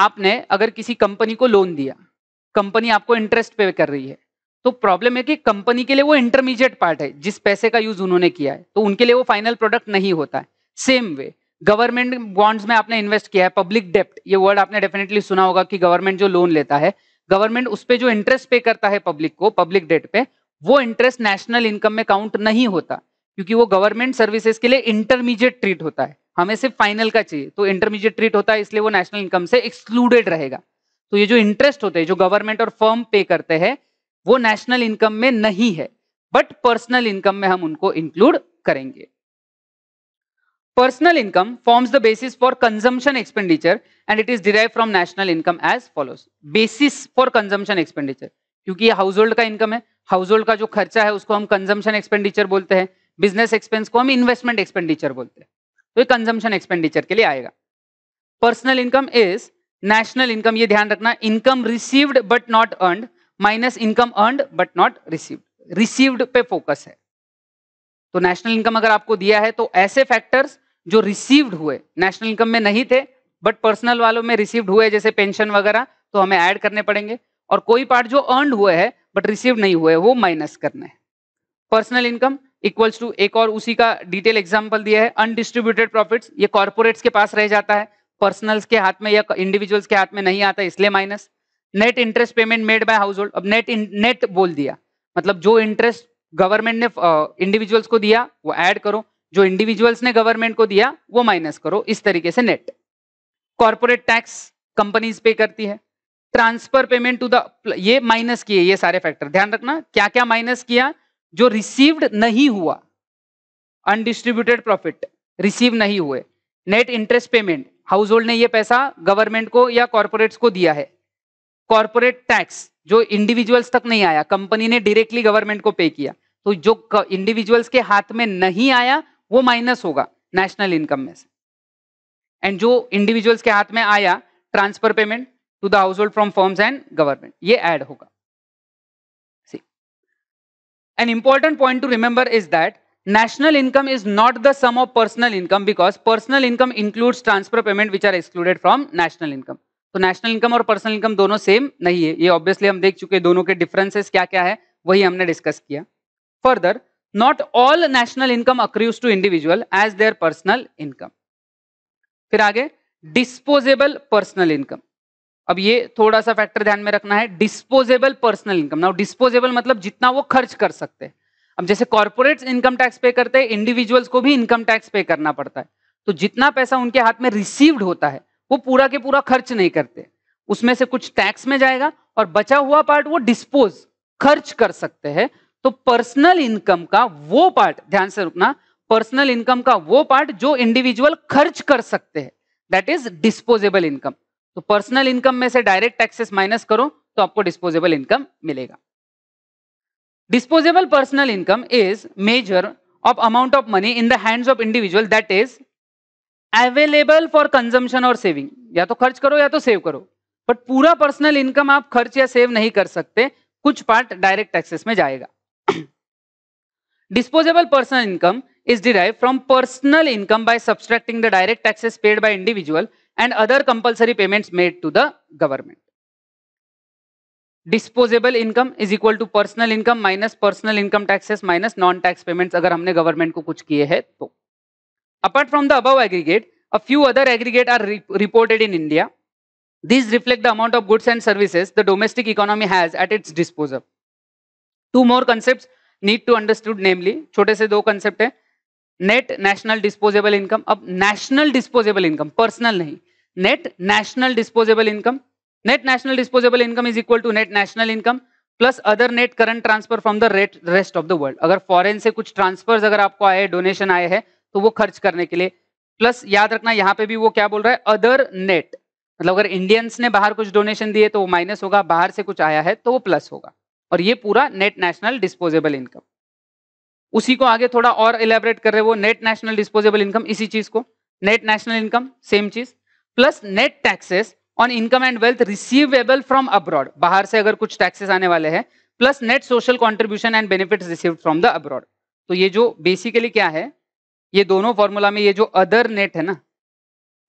आपने अगर किसी कंपनी को लोन दिया कंपनी आपको इंटरेस्ट पे कर रही है तो प्रॉब्लम है कि कंपनी के लिए वो इंटरमीडिएट पार्ट है जिस पैसे का यूज उन्होंने किया है तो उनके लिए वो फाइनल प्रोडक्ट नहीं होता है सेम वे गवर्नमेंट बॉन्ड्स में आपने इन्वेस्ट किया है पब्लिक डेप्ट ये वर्ड आपने डेफिनेटली सुना होगा कि गवर्नमेंट जो लोन लेता है गवर्नमेंट उस पर जो इंटरेस्ट पे करता है पब्लिक को पब्लिक डेट पे वो इंटरेस्ट नेशनल इनकम में काउंट नहीं होता क्योंकि वो गवर्नमेंट सर्विसेज के लिए इंटरमीडिएट ट्रीट होता है हमें सिर्फ फाइनल का चाहिए तो इंटरमीडिएट ट्रीट होता है इसलिए वो नेशनल इनकम से एक्सक्लूडेड रहेगा तो ये जो इंटरेस्ट होते हैं जो गवर्नमेंट और फर्म पे करते हैं वो नेशनल इनकम में नहीं है बट पर्सनल इनकम में हम उनको इंक्लूड करेंगे Personal income forms the basis for consumption expenditure and it is derived from national income as follows. Basis for consumption expenditure. क्योंकि ये हाउस होल्ड का इनकम है हाउस होल्ड का जो खर्चा है उसको हम कंजम्पशन एक्सपेंडिचर बोलते हैं बिजनेस एक्सपेंस को हम इन्वेस्टमेंट एक्सपेंडिचर बोलते हैं तो ये कंजम्पन एक्सपेंडिचर के लिए आएगा personal income is national income ये ध्यान रखना income received but not earn minus income earned but not received received पे फोकस है तो नेशनल इनकम अगर आपको दिया है तो ऐसे फैक्टर्स जो रिसीव्ड हुए नेशनल इनकम में नहीं थे बट पर्सनल वालों में रिसीव्ड हुए जैसे पेंशन वगैरह तो हमें ऐड करने पड़ेंगे और कोई पार्ट जो अर्न हुए है बट रिसीव नहीं हुए वो माइनस करने है पर्सनल इनकम इक्वल्स टू एक और उसी का डिटेल एग्जाम्पल दिया है अनडिस्ट्रीब्यूटेड प्रॉफिट्स ये कॉर्पोरेट्स के पास रह जाता है पर्सनल्स के हाथ में या इंडिविजुअल्स के हाथ में नहीं आता इसलिए minus net interest payment made by household अब नेट नेट बोल दिया मतलब जो इंटरेस्ट गवर्नमेंट ने इंडिविजुअल्स को दिया वो ऐड करो जो इंडिविजुअल्स ने गवर्नमेंट को दिया वो माइनस करो इस तरीके से नेट कॉर्पोरेट टैक्स कंपनीज पे करती है ट्रांसफर पेमेंट टू द ये माइनस किए ये सारे फैक्टर ध्यान रखना क्या क्या माइनस किया जो रिसीव्ड नहीं हुआ अनडिस्ट्रीब्यूटेड प्रॉफिट रिसीव नहीं हुए net interest payment household ने ये पैसा गवर्नमेंट को या कॉरपोरेट्स को दिया है कॉरपोरेट टैक्स जो इंडिविजुअल्स तक नहीं आया कंपनी ने डायरेक्टली गवर्नमेंट को पे किया तो जो इंडिविजुअल्स के हाथ में नहीं आया वो माइनस होगा नेशनल इनकम में से एंड जो इंडिविजुअल्स के हाथ में आया transfer payment to the household from firms and government ये ऐड होगा see an important point to remember is that national income is not the sum of personal income because personal income includes transfer payment which are excluded from national income तो नेशनल इनकम और पर्सनल इनकम दोनों सेम नहीं है ये ऑब्वियसली हम देख चुके दोनों के डिफरेंसेस क्या क्या है वही हमने डिस्कस किया further not all national income accrues to individual as their personal income फिर आगे डिस्पोजेबल पर्सनल इनकम अब ये थोड़ा सा फैक्टर ध्यान में रखना है disposable personal income now disposable मतलब जितना वो खर्च कर सकते हैं अब जैसे कॉर्पोरेट्स इनकम टैक्स पे करते हैं इंडिविजुअल्स को भी इनकम टैक्स पे करना पड़ता है तो जितना पैसा उनके हाथ में रिसीव्ड होता है वो पूरा के पूरा खर्च नहीं करते उसमें से कुछ टैक्स में जाएगा और बचा हुआ पार्ट वो डिस्पोज खर्च कर सकते हैं तो पर्सनल इनकम का वो पार्ट ध्यान से रुकना पर्सनल इनकम का वो पार्ट जो इंडिविजुअल खर्च कर सकते हैं दैट इज डिस्पोजेबल इनकम तो पर्सनल इनकम में से डायरेक्ट टैक्सेस माइनस करो तो आपको डिस्पोजेबल इनकम मिलेगा disposable personal income is measure of amount of money in the hands of individual that is available for consumption और सेविंग या तो खर्च करो या तो सेव करो बट पूरा पर्सनल इनकम आप खर्च या सेव नहीं कर सकते कुछ पार्ट डायरेक्ट टैक्सेस में जाएगा Disposable personal income is derived from personal income by subtracting the direct taxes paid by individual and other compulsory payments made to the government. Disposable income is equal to personal income minus personal income taxes minus non-tax payments. अगर हमने गवर्नमेंट को कुछ किए हैं तो apart from the above aggregate a few other aggregate are reported in India. These reflect the amount of goods and services the domestic economy has at its disposal. Two more concepts need to understood namely छोटे से दो कंसेप्ट है नेट नेशनल डिस्पोजेबल इनकम अब नेशनल डिस्पोजेबल इनकम पर्सनल नहीं net national disposable income net national disposable income is equal to net national income plus other net current transfer from the rate rest of the world अगर फॉरेन से कुछ ट्रांसफर्स अगर आपको आए डोनेशन आए हैं तो वो खर्च करने के लिए प्लस याद रखना यहाँ पे भी वो क्या बोल रहा है अदर नेट मतलब अगर इंडियंस ने बाहर कुछ डोनेशन दिए तो वो माइनस होगा बाहर से कुछ आया है तो वो प्लस होगा और ये पूरा नेट नेशनल डिस्पोजेबल इनकम उसी को आगे थोड़ा और इलेबरेट कर रहे वो नेट नेशनल डिस्पोजेबल इनकम इसी चीज को नेट नेशनल इनकम सेम चीज plus net taxes on income and wealth receivable from abroad बाहर से अगर कुछ टैक्सेस आने वाले हैं plus net social contribution and benefit receive from the abroad तो ये जो बेसिकली क्या है ये दोनों फॉर्मूला में ये जो अदर नेट है ना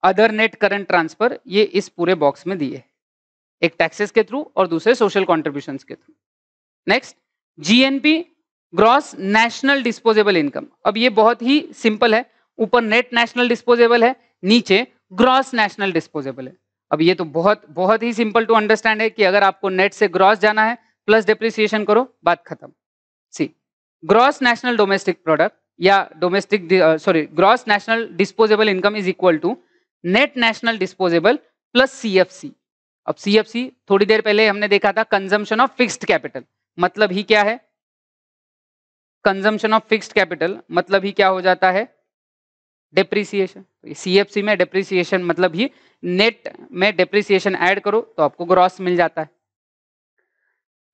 अदर नेट करंट ट्रांसफर ये इस पूरे बॉक्स में दिए एक टैक्सेस के थ्रू और दूसरे सोशल कॉन्ट्रीब्यूशन के through next GNP gross national disposable income अब ये बहुत ही सिंपल है ऊपर नेट नेशनल डिस्पोजेबल है नीचे ग्रॉस नेशनल डिस्पोजेबल है अब ये तो बहुत बहुत ही सिंपल टू अंडरस्टैंड है कि अगर आपको नेट से ग्रॉस जाना है प्लस डिप्रिसिएशन करो बात खत्म see gross national domestic product या domestic sorry gross national disposable income is equal to net national disposable plus C अब सी थोड़ी देर पहले हमने देखा था कंजम्पन ऑफ फिक्स्ड कैपिटल मतलब ही क्या है कंजम्पशन ऑफ फिक्स्ड कैपिटल मतलब ही क्या हो जाता है डेप्रिसिएशन सीएफसी में डेप्रिसिएशन मतलब ही नेट में डेप्रिसिएशन ऐड करो तो आपको ग्रॉस मिल जाता है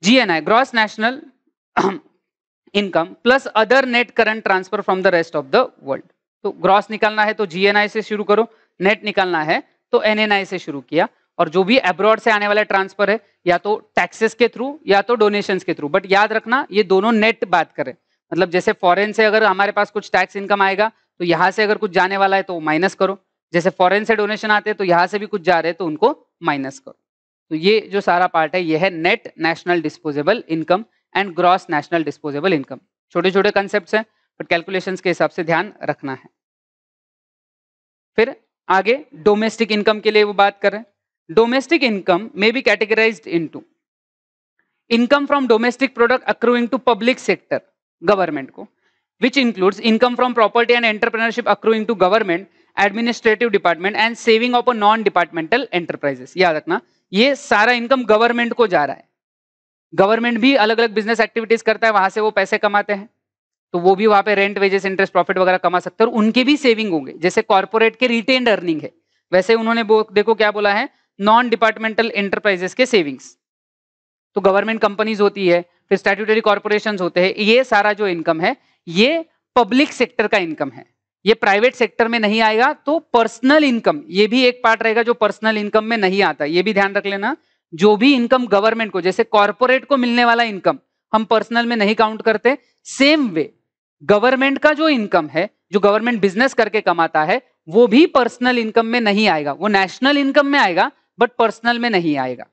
GNI gross national income plus other net current transfer from the rest of the world तो ग्रॉस निकालना है तो जीएनआई से शुरू करो नेट निकालना है तो एनएनआई से शुरू किया और जो भी अब्रॉड से आने वाला ट्रांसफर है या तो टैक्सेस के थ्रू या तो डोनेशंस के थ्रू बट याद रखना ये दोनों नेट बात करें मतलब जैसे फॉरेन से अगर हमारे पास कुछ टैक्स इनकम आएगा तो यहाँ से अगर कुछ जाने वाला है तो माइनस करो जैसे फॉरेन से डोनेशन आते हैं तो यहाँ से भी कुछ जा रहे हैं तो उनको माइनस करो तो ये जो सारा पार्ट है ये है net national disposable income and gross national disposable income छोटे छोटे कंसेप्ट हैं बट कैलकुलेशन के हिसाब से ध्यान रखना है फिर आगे डोमेस्टिक इनकम के लिए वो बात कर रहे हैं domestic income may be categorized into income from domestic product accruing to public sector government ko which includes income from property and entrepreneurship accruing to government administrative department and saving of a non departmental enterprises yaad rakhna ye sara income government ko ja raha hai government bhi alag alag business activities karta hai wahan se wo paise kamate hain तो वो भी वहां पे रेंट वेजेस इंटरेस्ट प्रॉफिट वगैरह कमा सकते हैं और उनके भी सेविंग होंगे जैसे कॉर्पोरेट के रिटेन अर्निंग है वैसे उन्होंने देखो क्या बोला है नॉन डिपार्टमेंटल एंटरप्राइजेस के सेविंग्स तो गवर्नमेंट कंपनीज होती है फिर स्टैट्यूटरी कॉरपोरेशन होते हैं ये सारा जो इनकम है ये पब्लिक सेक्टर का इनकम है ये प्राइवेट सेक्टर में नहीं आएगा तो पर्सनल इनकम ये भी एक पार्ट रहेगा जो पर्सनल इनकम में नहीं आता ये भी ध्यान रख लेना जो भी इनकम गवर्नमेंट को जैसे कॉरपोरेट को मिलने वाला इनकम हम पर्सनल में नहीं काउंट करते सेम वे गवर्नमेंट का जो इनकम है जो गवर्नमेंट बिजनेस करके कमाता है वो भी पर्सनल इनकम में नहीं आएगा वो नेशनल इनकम में आएगा बट पर्सनल में नहीं आएगा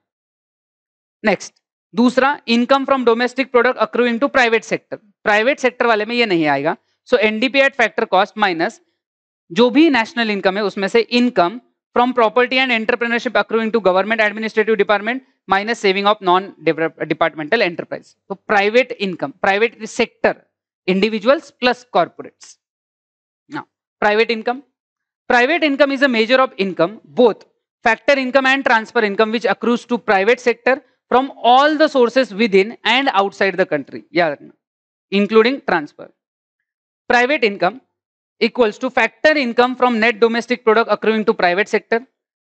नेक्स्ट दूसरा income from domestic product accruing to private sector private sector वाले में ये नहीं आएगा so NDP at factor cost minus जो भी नेशनल इनकम है उसमें से income from property and entrepreneurship accruing to government administrative department minus saving of non departmental enterprise तो private income private sector individuals plus corporates. Private income private income is a major of income both factor income and transfer income which accrues to private sector from all the sources within and outside the country yeah including transfer private income equals to factor income from net domestic product accruing to private sector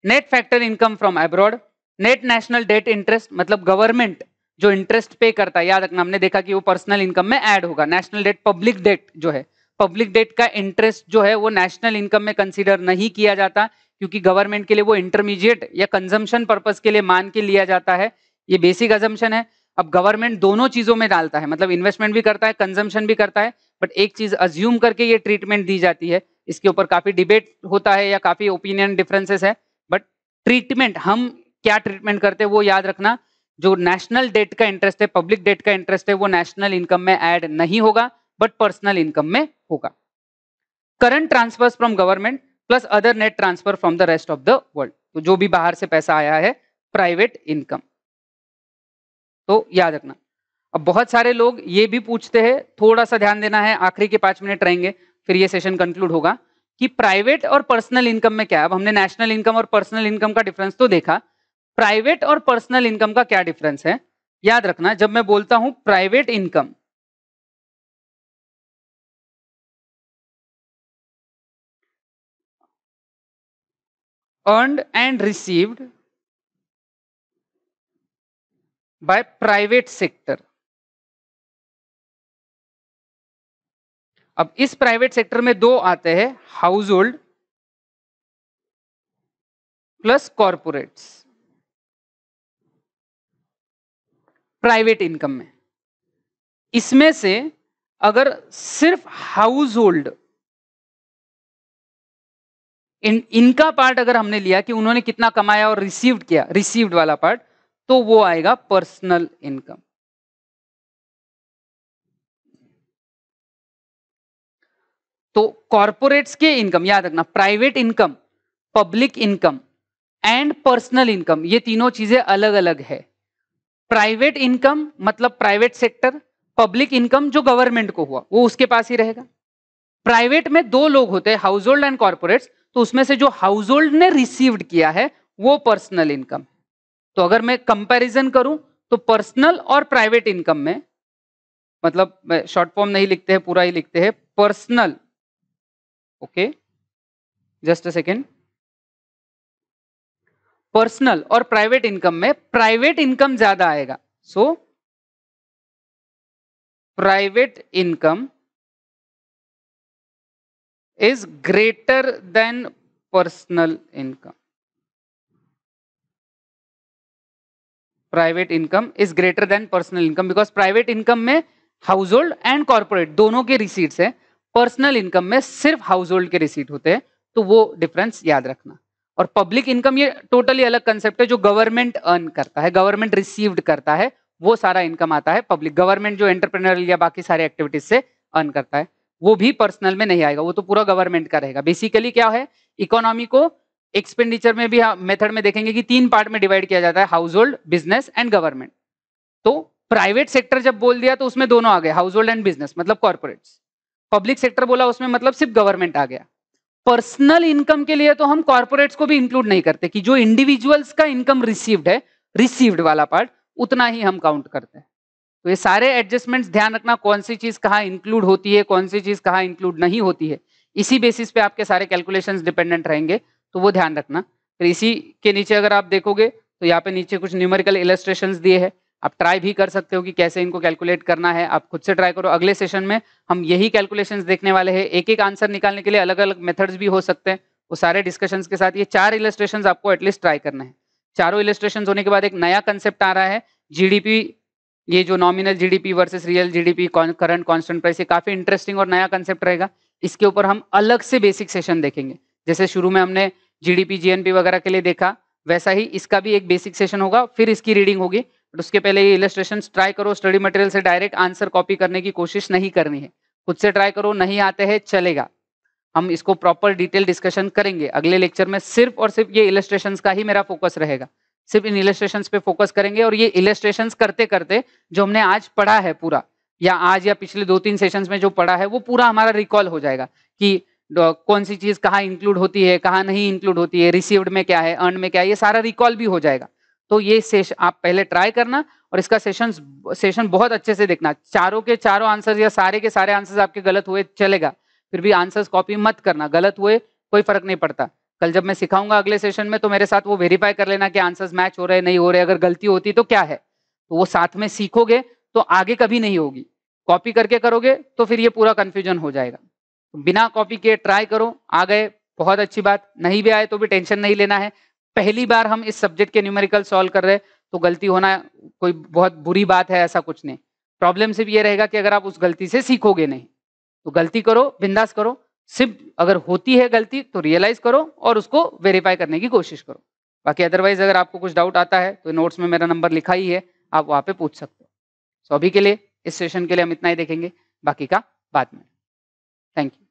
net factor income from abroad net national debt interest मतलब गवर्नमेंट जो इंटरेस्ट पे करता है याद रखना हमने देखा कि वो पर्सनल इनकम में ऐड होगा नेशनल डेट पब्लिक डेट जो है पब्लिक डेट का इंटरेस्ट जो है वो नेशनल इनकम में कंसीडर नहीं किया जाता क्योंकि गवर्नमेंट के लिए वो इंटरमीडिएट या कंजम्पशन पर्पज के लिए मान के लिया जाता है ये बेसिक अजम्पशन है अब गवर्नमेंट दोनों चीजों में डालता है मतलब इन्वेस्टमेंट भी करता है कंजम्पशन भी करता है बट एक चीज अज्यूम करके ये ट्रीटमेंट दी जाती है इसके ऊपर काफी डिबेट होता है या काफी ओपिनियन डिफरेंसेस है बट ट्रीटमेंट हम क्या ट्रीटमेंट करते हैं वो याद रखना जो नेशनल डेट का इंटरेस्ट है पब्लिक डेट का इंटरेस्ट है वो नेशनल इनकम में ऐड नहीं होगा बट पर्सनल इनकम में होगा current transfers from government plus other net transfer from the rest of the world तो जो भी बाहर से पैसा आया है प्राइवेट इनकम तो याद रखना अब बहुत सारे लोग ये भी पूछते हैं थोड़ा सा ध्यान देना है आखिरी के पांच मिनट रहेंगे फिर ये सेशन कंक्लूड होगा कि प्राइवेट और पर्सनल इनकम में क्या अब हमने नेशनल इनकम और पर्सनल इनकम का डिफरेंस तो देखा प्राइवेट और पर्सनल इनकम का क्या डिफरेंस है याद रखना जब मैं बोलता हूं private income earned and received by private sector अब इस प्राइवेट सेक्टर में दो आते हैं household plus corporates private income में इसमें से अगर सिर्फ हाउस होल्ड इन इनका पार्ट अगर हमने लिया कि उन्होंने कितना कमाया और रिसीव्ड किया रिसीव्ड वाला पार्ट तो वो आएगा पर्सनल इनकम तो कॉरपोरेट्स के इनकम याद रखना private income public income and personal income ये तीनों चीजें अलग अलग है प्राइवेट इनकम मतलब प्राइवेट सेक्टर पब्लिक इनकम जो गवर्नमेंट को हुआ वो उसके पास ही रहेगा प्राइवेट में दो लोग होते हैं हाउस होल्ड एंड कॉरपोरेट्स तो उसमें से जो हाउस होल्ड ने रिसीव्ड किया है वो पर्सनल इनकम तो अगर मैं कंपैरिजन करूं तो पर्सनल और प्राइवेट इनकम में मतलब शॉर्ट फॉर्म नहीं लिखते हैं पूरा ही लिखते हैं personal okay just a second personal और प्राइवेट इनकम में प्राइवेट इनकम ज्यादा आएगा so private income is greater than personal income private income is greater than personal income because private income में हाउस होल्ड एंड कॉर्पोरेट दोनों के रिसीट्स है पर्सनल इनकम में सिर्फ हाउस होल्ड के रिसीट होते हैं तो वो डिफरेंस याद रखना और पब्लिक इनकम ये टोटली अलग कंसेप्ट है जो गवर्नमेंट अर्न करता है गवर्नमेंट रिसीव्ड करता है वो सारा इनकम आता है पब्लिक गवर्नमेंट जो एंटरप्रेनर या बाकी सारे एक्टिविटीज से अर्न करता है वो भी पर्सनल में नहीं आएगा वो तो पूरा गवर्नमेंट का रहेगा बेसिकली क्या है इकोनॉमी को एक्सपेंडिचर में भी मेथड में देखेंगे कि तीन पार्ट में डिवाइड किया जाता है household business and government तो प्राइवेट सेक्टर जब बोल दिया तो उसमें दोनों आ गए हाउस होल्ड एंड बिजनेस मतलब कॉर्पोरेट्स पब्लिक सेक्टर बोला उसमें मतलब सिर्फ गवर्नमेंट आ गया पर्सनल इनकम के लिए तो हम कॉर्पोरेट्स को भी इंक्लूड नहीं करते कि जो इंडिविजुअल्स का इनकम रिसीव्ड है रिसीव्ड वाला पार्ट उतना ही हम काउंट करते हैं तो ये सारे एडजस्टमेंट्स ध्यान रखना कौन सी चीज़ कहाँ इंक्लूड होती है कौन सी चीज़ कहाँ इंक्लूड नहीं होती है इसी बेसिस पे आपके सारे कैलकुलेशंस डिपेंडेंट रहेंगे तो वो ध्यान रखना फिर इसी के नीचे अगर आप देखोगे तो यहाँ पे नीचे कुछ न्यूमेरिकल इलस्ट्रेशन दिए हैं आप ट्राई भी कर सकते हो कि कैसे इनको कैलकुलेट करना है आप खुद से ट्राई करो अगले सेशन में हम यही कैलकुलेशन देखने वाले हैं एक एक आंसर निकालने के लिए अलग अलग मेथड्स भी हो सकते हैं वो सारे डिस्कशन के साथ ये चार इलस्ट्रेशन आपको एटलीस्ट ट्राई करना है चारों इलस्ट्रेशन होने के बाद एक नया कंसेप्ट आ रहा है जीडीपी ये जो nominal GDP versus real GDP current constant price ये काफी इंटरेस्टिंग और नया कंसेप्ट रहेगा इसके ऊपर हम अलग से बेसिक सेशन देखेंगे जैसे शुरू में हमने जीडीपी जीएनपी वगैरह के लिए देखा वैसा ही इसका भी एक बेसिक सेशन होगा फिर इसकी रीडिंग होगी बट उसके पहले ये इलेस्ट्रेशन ट्राई करो स्टडी मटेरियल से डायरेक्ट आंसर कॉपी करने की कोशिश नहीं करनी है खुद से ट्राई करो नहीं आते हैं चलेगा हम इसको प्रॉपर डिटेल डिस्कशन करेंगे अगले लेक्चर में सिर्फ और सिर्फ ये इलेस्ट्रेशन का ही मेरा फोकस रहेगा सिर्फ इन इलेस्ट्रेशन पे फोकस करेंगे और ये इलेस्ट्रेशन करते करते जो हमने आज पढ़ा है पूरा या आज या पिछले दो तीन सेशंस में जो पढ़ा है वो पूरा हमारा रिकॉल हो जाएगा कि कौन सी चीज़ कहाँ इंक्लूड होती है कहाँ नहीं इंक्लूड होती है रिसीव्ड में क्या है अर्न में क्या है ये सारा रिकॉल भी हो जाएगा तो ये सेशन आप पहले ट्राई करना और इसका सेशन सेशन बहुत अच्छे से देखना चारों के चारों आंसर या सारे के सारे आंसर्स आपके गलत हुए चलेगा फिर भी आंसर्स कॉपी मत करना गलत हुए कोई फर्क नहीं पड़ता कल जब मैं सिखाऊंगा अगले सेशन में तो मेरे साथ वो वेरीफाई कर लेना कि आंसर्स मैच हो रहे नहीं हो रहे अगर गलती होती तो क्या है तो वो साथ में सीखोगे तो आगे कभी नहीं होगी कॉपी करके करोगे तो फिर ये पूरा कन्फ्यूजन हो जाएगा तो बिना कॉपी के ट्राई करो आ गए बहुत अच्छी बात नहीं भी आए तो भी टेंशन नहीं लेना है पहली बार हम इस सब्जेक्ट के न्यूमेरिकल सॉल्व कर रहे तो गलती होना कोई बहुत बुरी बात है ऐसा कुछ नहीं प्रॉब्लम सिर्फ ये रहेगा कि अगर आप उस गलती से सीखोगे नहीं तो गलती करो बिंदास करो सिर्फ अगर होती है गलती तो रियलाइज करो और उसको वेरीफाई करने की कोशिश करो बाकी अदरवाइज अगर आपको कुछ डाउट आता है तो नोट्स में मेरा नंबर लिखा ही है आप वहाँ पे पूछ सकते हो सो अभी के लिए इस सेशन के लिए हम इतना ही देखेंगे बाकी का बाद में थैंक यू